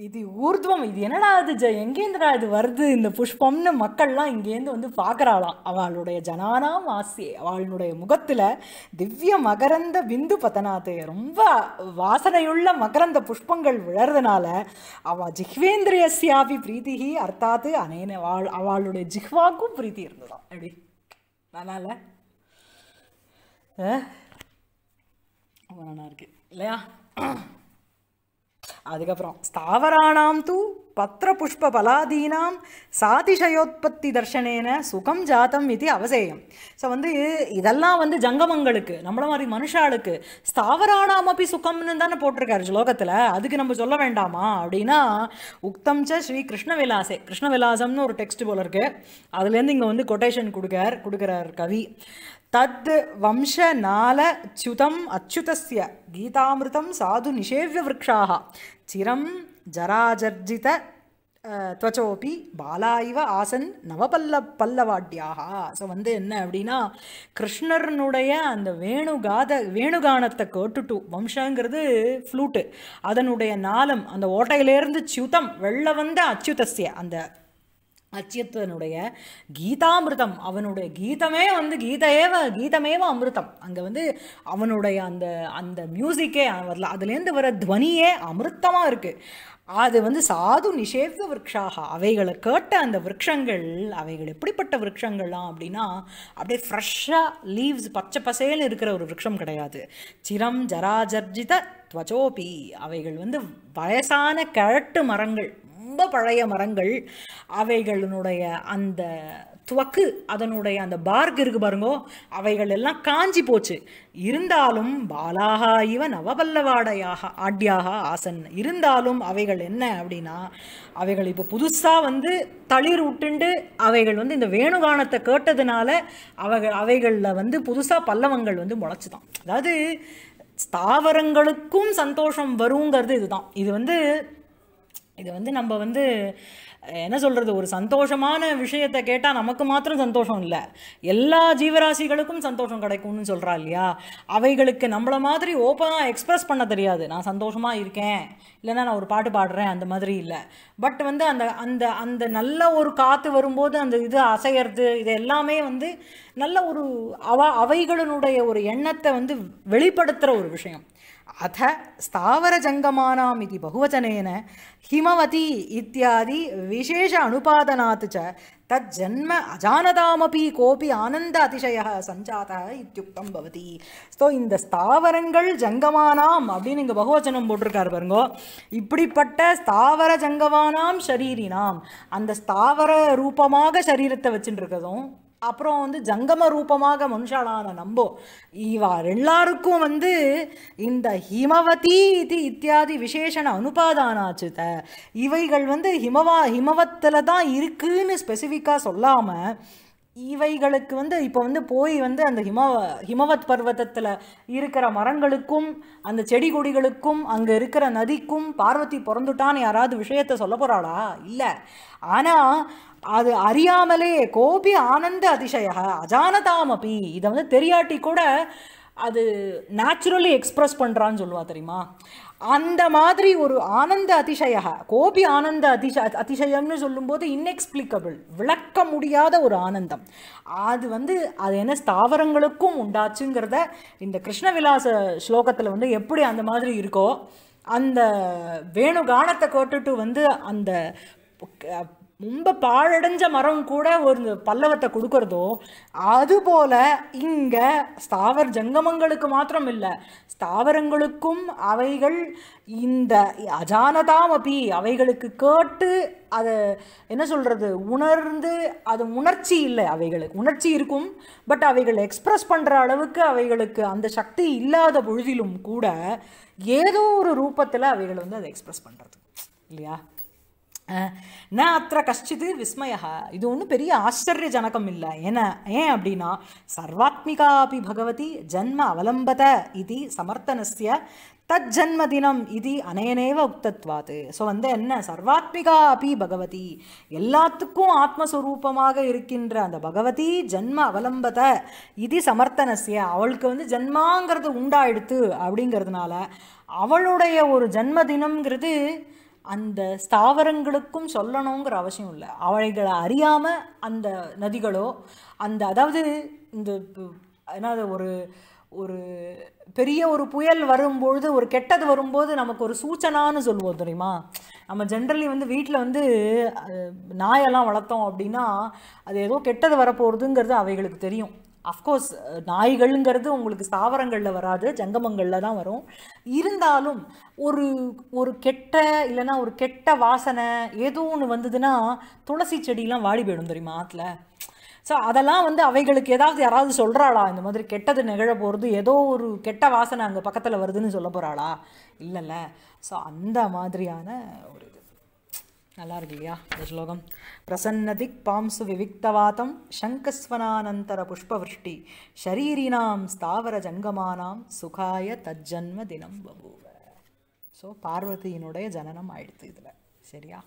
இது ஊர்துவம் இது என்னடா அது ஜ எங்கேந்துடா இது வருது இந்த புஷ்பம்னு மக்கள்லாம் இங்கேருந்து வந்து பார்க்குறாளாம் அவளுடைய ஜனானாம் ஆசி அவளுடைய முகத்தில் திவ்ய மகரந்த விந்து பத்தனாத்து ரொம்ப வாசனையுள்ள மகரந்த புஷ்பங்கள் விழறதுனால அவள் ஜிஹ்வேந்திரியஸ்யாபி பிரீத்திகி அர்த்தாத்து அனேன அவள் அவளுடைய ஜிஹ்வாக்கும் பிரீத்தி இருந்ததாம் அப்படி நல்லா இல்லையா அதுக்கப்புறம் ஸ்தாவராணாம் தூ பத்திர புஷ்ப பலாதீனாம் சாதிஷயோத்பத்தி தர்ஷனேன சுகம் ஜாத்தம் இது அவசேயம் ஸோ வந்து இதெல்லாம் வந்து ஜங்கமங்களுக்கு நம்மள மாதிரி மனுஷாளுக்கு ஸ்தாவராணாம் அப்படி சுகம்னு தானே போட்டிருக்காரு ஸ்லோகத்தில் அதுக்கு நம்ம சொல்ல வேண்டாமா அப்படின்னா உக்தம் ச ஸ்ரீ கிருஷ்ணவிலாசே கிருஷ்ணவிலாசம்னு ஒரு டெக்ஸ்ட் போல இருக்கு அதுலேருந்து இங்கே வந்து கொட்டேஷன் கொடுக்கார் கொடுக்குறார் கவி தத் சுதம் அச்சுதஸ்ய கீதாமிருதம் சாது நிஷேவிய निषेव्यवृक्षाः சிரம் ஜராஜர்ஜித துவச்சோபி பாலா இவ ஆசன் நவபல்ல பல்லவாட்டியாக ஸோ வந்து என்ன அப்படின்னா கிருஷ்ணர்னுடைய அந்த வேணுகாத வேணுகானத்தை கேட்டுட்டு வம்சங்கிறது ஃப்ளூட்டு அதனுடைய நாளம் அந்த ஓட்டையிலேருந்து சுத்தம் வெள்ள வந்த அச்சுதஸ்ய அந்த அச்சியத்தனுடைய கீதாமிருதம் அவனுடைய கீதமே வந்து கீதையேவ கீதமேவ அமிர்தம் அங்கே வந்து அவனுடைய அந்த அந்த மியூசிக்கே வரல அதுலேருந்து வர துவனியே அமிர்தமாக இருக்குது அது வந்து சாது நிஷேத விரக்ஷாக அவைகளை கேட்ட அந்த விரக்ஷங்கள் அவைகள் எப்படிப்பட்ட விரக்ஷங்கள்லாம் அப்படின்னா அப்படியே ஃப்ரெஷ்ஷாக லீவ்ஸ் பச்சை பசேல்னு இருக்கிற ஒரு விரக்ஷம் கிடையாது சிரம் ஜராஜர்ஜித துவச்சோபி அவைகள் வந்து வயசான கிழட்டு மரங்கள் ரொம்ப பழைய மரங்கள் அவைகளினுடைய அந்த துவக்கு அதனுடைய அந்த பார்க் இருக்கு பாருங்கோ அவைகள் எல்லாம் காஞ்சி போச்சு இருந்தாலும் பாலாக இவ நவபல்லவாடையாக ஆட்யாக ஆசன் இருந்தாலும் அவைகள் என்ன அப்படின்னா அவைகள் இப்போ புதுசாக வந்து தளிர் விட்டுண்டு அவைகள் வந்து இந்த வேணுகானத்தை கேட்டதுனால அவைகள் அவைகளில் வந்து புதுசாக பல்லவங்கள் வந்து முளைச்சுதான் அதாவது ஸ்தாவரங்களுக்கும் சந்தோஷம் வருங்கிறது இதுதான் இது வந்து இது வந்து நம்ம வந்து என்ன சொல்கிறது ஒரு சந்தோஷமான விஷயத்தை கேட்டால் நமக்கு மாத்திரம் சந்தோஷம் இல்லை எல்லா ஜீவராசிகளுக்கும் சந்தோஷம் கிடைக்கும்னு சொல்கிறா இல்லையா அவைகளுக்கு நம்மளை மாதிரி ஓப்பனாக எக்ஸ்ப்ரெஸ் பண்ண தெரியாது நான் சந்தோஷமாக இருக்கேன் இல்லைன்னா நான் ஒரு பாட்டு பாடுறேன் அந்த மாதிரி இல்லை பட் வந்து அந்த அந்த அந்த நல்ல ஒரு காற்று வரும்போது அந்த இது அசையிறது இது எல்லாமே வந்து நல்ல ஒரு அவ அவைகளினுடைய ஒரு எண்ணத்தை வந்து வெளிப்படுத்துகிற ஒரு விஷயம் அத ஜங்கமானாம் இது பகுவச்சனேன ஹிமவதி இத்தியாதி விசேஷ அனுபாதனாத் ச தத் ஜன்ம அஜானதாமபி கோபி ஆனந்த அதிசய சஞ்சாத இத்தியுக்தம் பவதி ஸோ இந்த ஸ்தாவரங்கள் ஜங்கமானாம் அப்படின்னு இங்கே பகுவச்சனம் போட்டிருக்காரு பாருங்கோ இப்படிப்பட்ட ஸ்தாவர ஜங்கமானாம் ஷரீரினாம் அந்த ஸ்தாவர ரூபமாக சரீரத்தை வச்சுட்டு அப்புறம் வந்து ஜங்கம ரூபமாக மனுஷாலான நம்போ இவா எல்லாருக்கும் வந்து இந்த ஹிமவதி இது இத்தியாதி விசேஷண அனுபாதானாச்சு த இவைகள் வந்து ஹிமவா ஹிமவத்தில் தான் இருக்குன்னு ஸ்பெசிஃபிக்காக சொல்லாமல் இவைகளுக்கு வந்து இப்போ வந்து போய் வந்து அந்த ஹிம ஹிமவத் பர்வதத்தில் இருக்கிற மரங்களுக்கும் அந்த செடி கொடிகளுக்கும் அங்கே இருக்கிற நதிக்கும் பார்வதி பிறந்துட்டான்னு யாராவது விஷயத்த சொல்ல போகிறாளா இல்லை ஆனால் அது அறியாமலே கோபி ஆனந்த அதிசய அப்பி இதை வந்து தெரியாட்டி கூட அது நேச்சுரலி எக்ஸ்ப்ரெஸ் பண்ணுறான்னு சொல்லுவா தெரியுமா அந்த மாதிரி ஒரு ஆனந்த அதிசயா கோபி ஆனந்த அதிச அதிசயம்னு சொல்லும்போது இன்எக்ஸ்பிளிக்கபிள் விளக்க முடியாத ஒரு ஆனந்தம் அது வந்து அது என்ன ஸ்தாவரங்களுக்கும் உண்டாச்சுங்கிறத இந்த கிருஷ்ணவிலாச ஸ்லோகத்தில் வந்து எப்படி அந்த மாதிரி இருக்கோ அந்த வேணுகானத்தை கோட்டுட்டு வந்து அந்த ரொம்ப பாழடைஞ்ச மரம் கூட ஒரு பல்லவத்தை கொடுக்கறதோ அதுபோல இங்கே ஸ்தாவர் ஜங்கமங்களுக்கு மாத்திரம் இல்லை ஸ்தாவரங்களுக்கும் அவைகள் இந்த அஜானதாம் அப்பி அவைகளுக்கு கேட்டு அதை என்ன சொல்கிறது உணர்ந்து அது உணர்ச்சி இல்லை அவைகளுக்கு உணர்ச்சி இருக்கும் பட் அவைகள் எக்ஸ்ப்ரெஸ் பண்ணுற அளவுக்கு அவைகளுக்கு அந்த சக்தி இல்லாத பொழுதிலும் கூட ஏதோ ஒரு ரூபத்தில் அவைகள் வந்து அதை எக்ஸ்ப்ரெஸ் பண்ணுறது இல்லையா நான் அத்த கஷ்டித்து விஸ்மயா இது ஒன்றும் பெரிய ஆச்சரியஜனகம் இல்லை ஏன்னா ஏன் அப்படின்னா சர்வாத்மிகா அப்படி பகவதி ஜன்ம அவலம்பத இது சமர்த்தனசிய தத் ஜன்மதினம் இது அனையனேவ உக்தத்வாது ஸோ வந்து என்ன சர்வாத்மிகா அபி பகவதி எல்லாத்துக்கும் ஆத்மஸ்வரூபமாக இருக்கின்ற அந்த பகவதி ஜன்ம அவலம்பத இது சமர்த்தனசிய அவளுக்கு வந்து ஜன்மாங்கிறது உண்டாயிடுத்து அப்படிங்கிறதுனால அவளுடைய ஒரு ஜன்மதினம்ங்கிறது அந்த ஸ்தாவரங்களுக்கும் சொல்லணுங்கிற அவசியம் இல்லை அவைகளை அறியாமல் அந்த நதிகளோ அந்த அதாவது இந்த என்னது ஒரு ஒரு பெரிய ஒரு புயல் வரும்பொழுது ஒரு கெட்டது வரும்போது நமக்கு ஒரு சூச்சனான்னு சொல்லுவோம் தெரியுமா நம்ம ஜென்ரலி வந்து வீட்டில் வந்து நாயெல்லாம் வளர்த்தோம் அப்படின்னா அது ஏதோ கெட்டது வரப்போகிறதுங்கிறது அவைகளுக்கு தெரியும் அஃப்கோர்ஸ் நாய்கள்ங்கிறது உங்களுக்கு தாவரங்களில் வராது ஜங்கமங்களில் தான் வரும் இருந்தாலும் ஒரு ஒரு கெட்ட இல்லைன்னா ஒரு கெட்ட வாசனை ஏதோ ஒன்று வந்ததுன்னா துளசி செடியெலாம் வாடி போயிடும் தெரியுமா ஆற்றுல ஸோ அதெல்லாம் வந்து அவைகளுக்கு ஏதாவது யாராவது சொல்கிறாளா இந்த மாதிரி கெட்டது நிகழ போகிறது ஏதோ ஒரு கெட்ட வாசனை அங்கே பக்கத்தில் வருதுன்னு சொல்ல போகிறாளா இல்லைல்ல ஸோ அந்த மாதிரியான ஒரு நல்லா இருக்கு இல்லையா இந்த ஸ்லோகம் பிரசன்னதிக் பாம்சு விவிக்தவாதம் சங்கஸ்வனானந்தர புஷ்பவஷ்டி ஷரீரினாம் ஸ்தாவர ஜங்கமானாம் சுகாய தஜ்ஜன்ம தினம் பபூவ ஸோ பார்வதியினுடைய ஜனனம் ஆயிடுத்து இதில் சரியா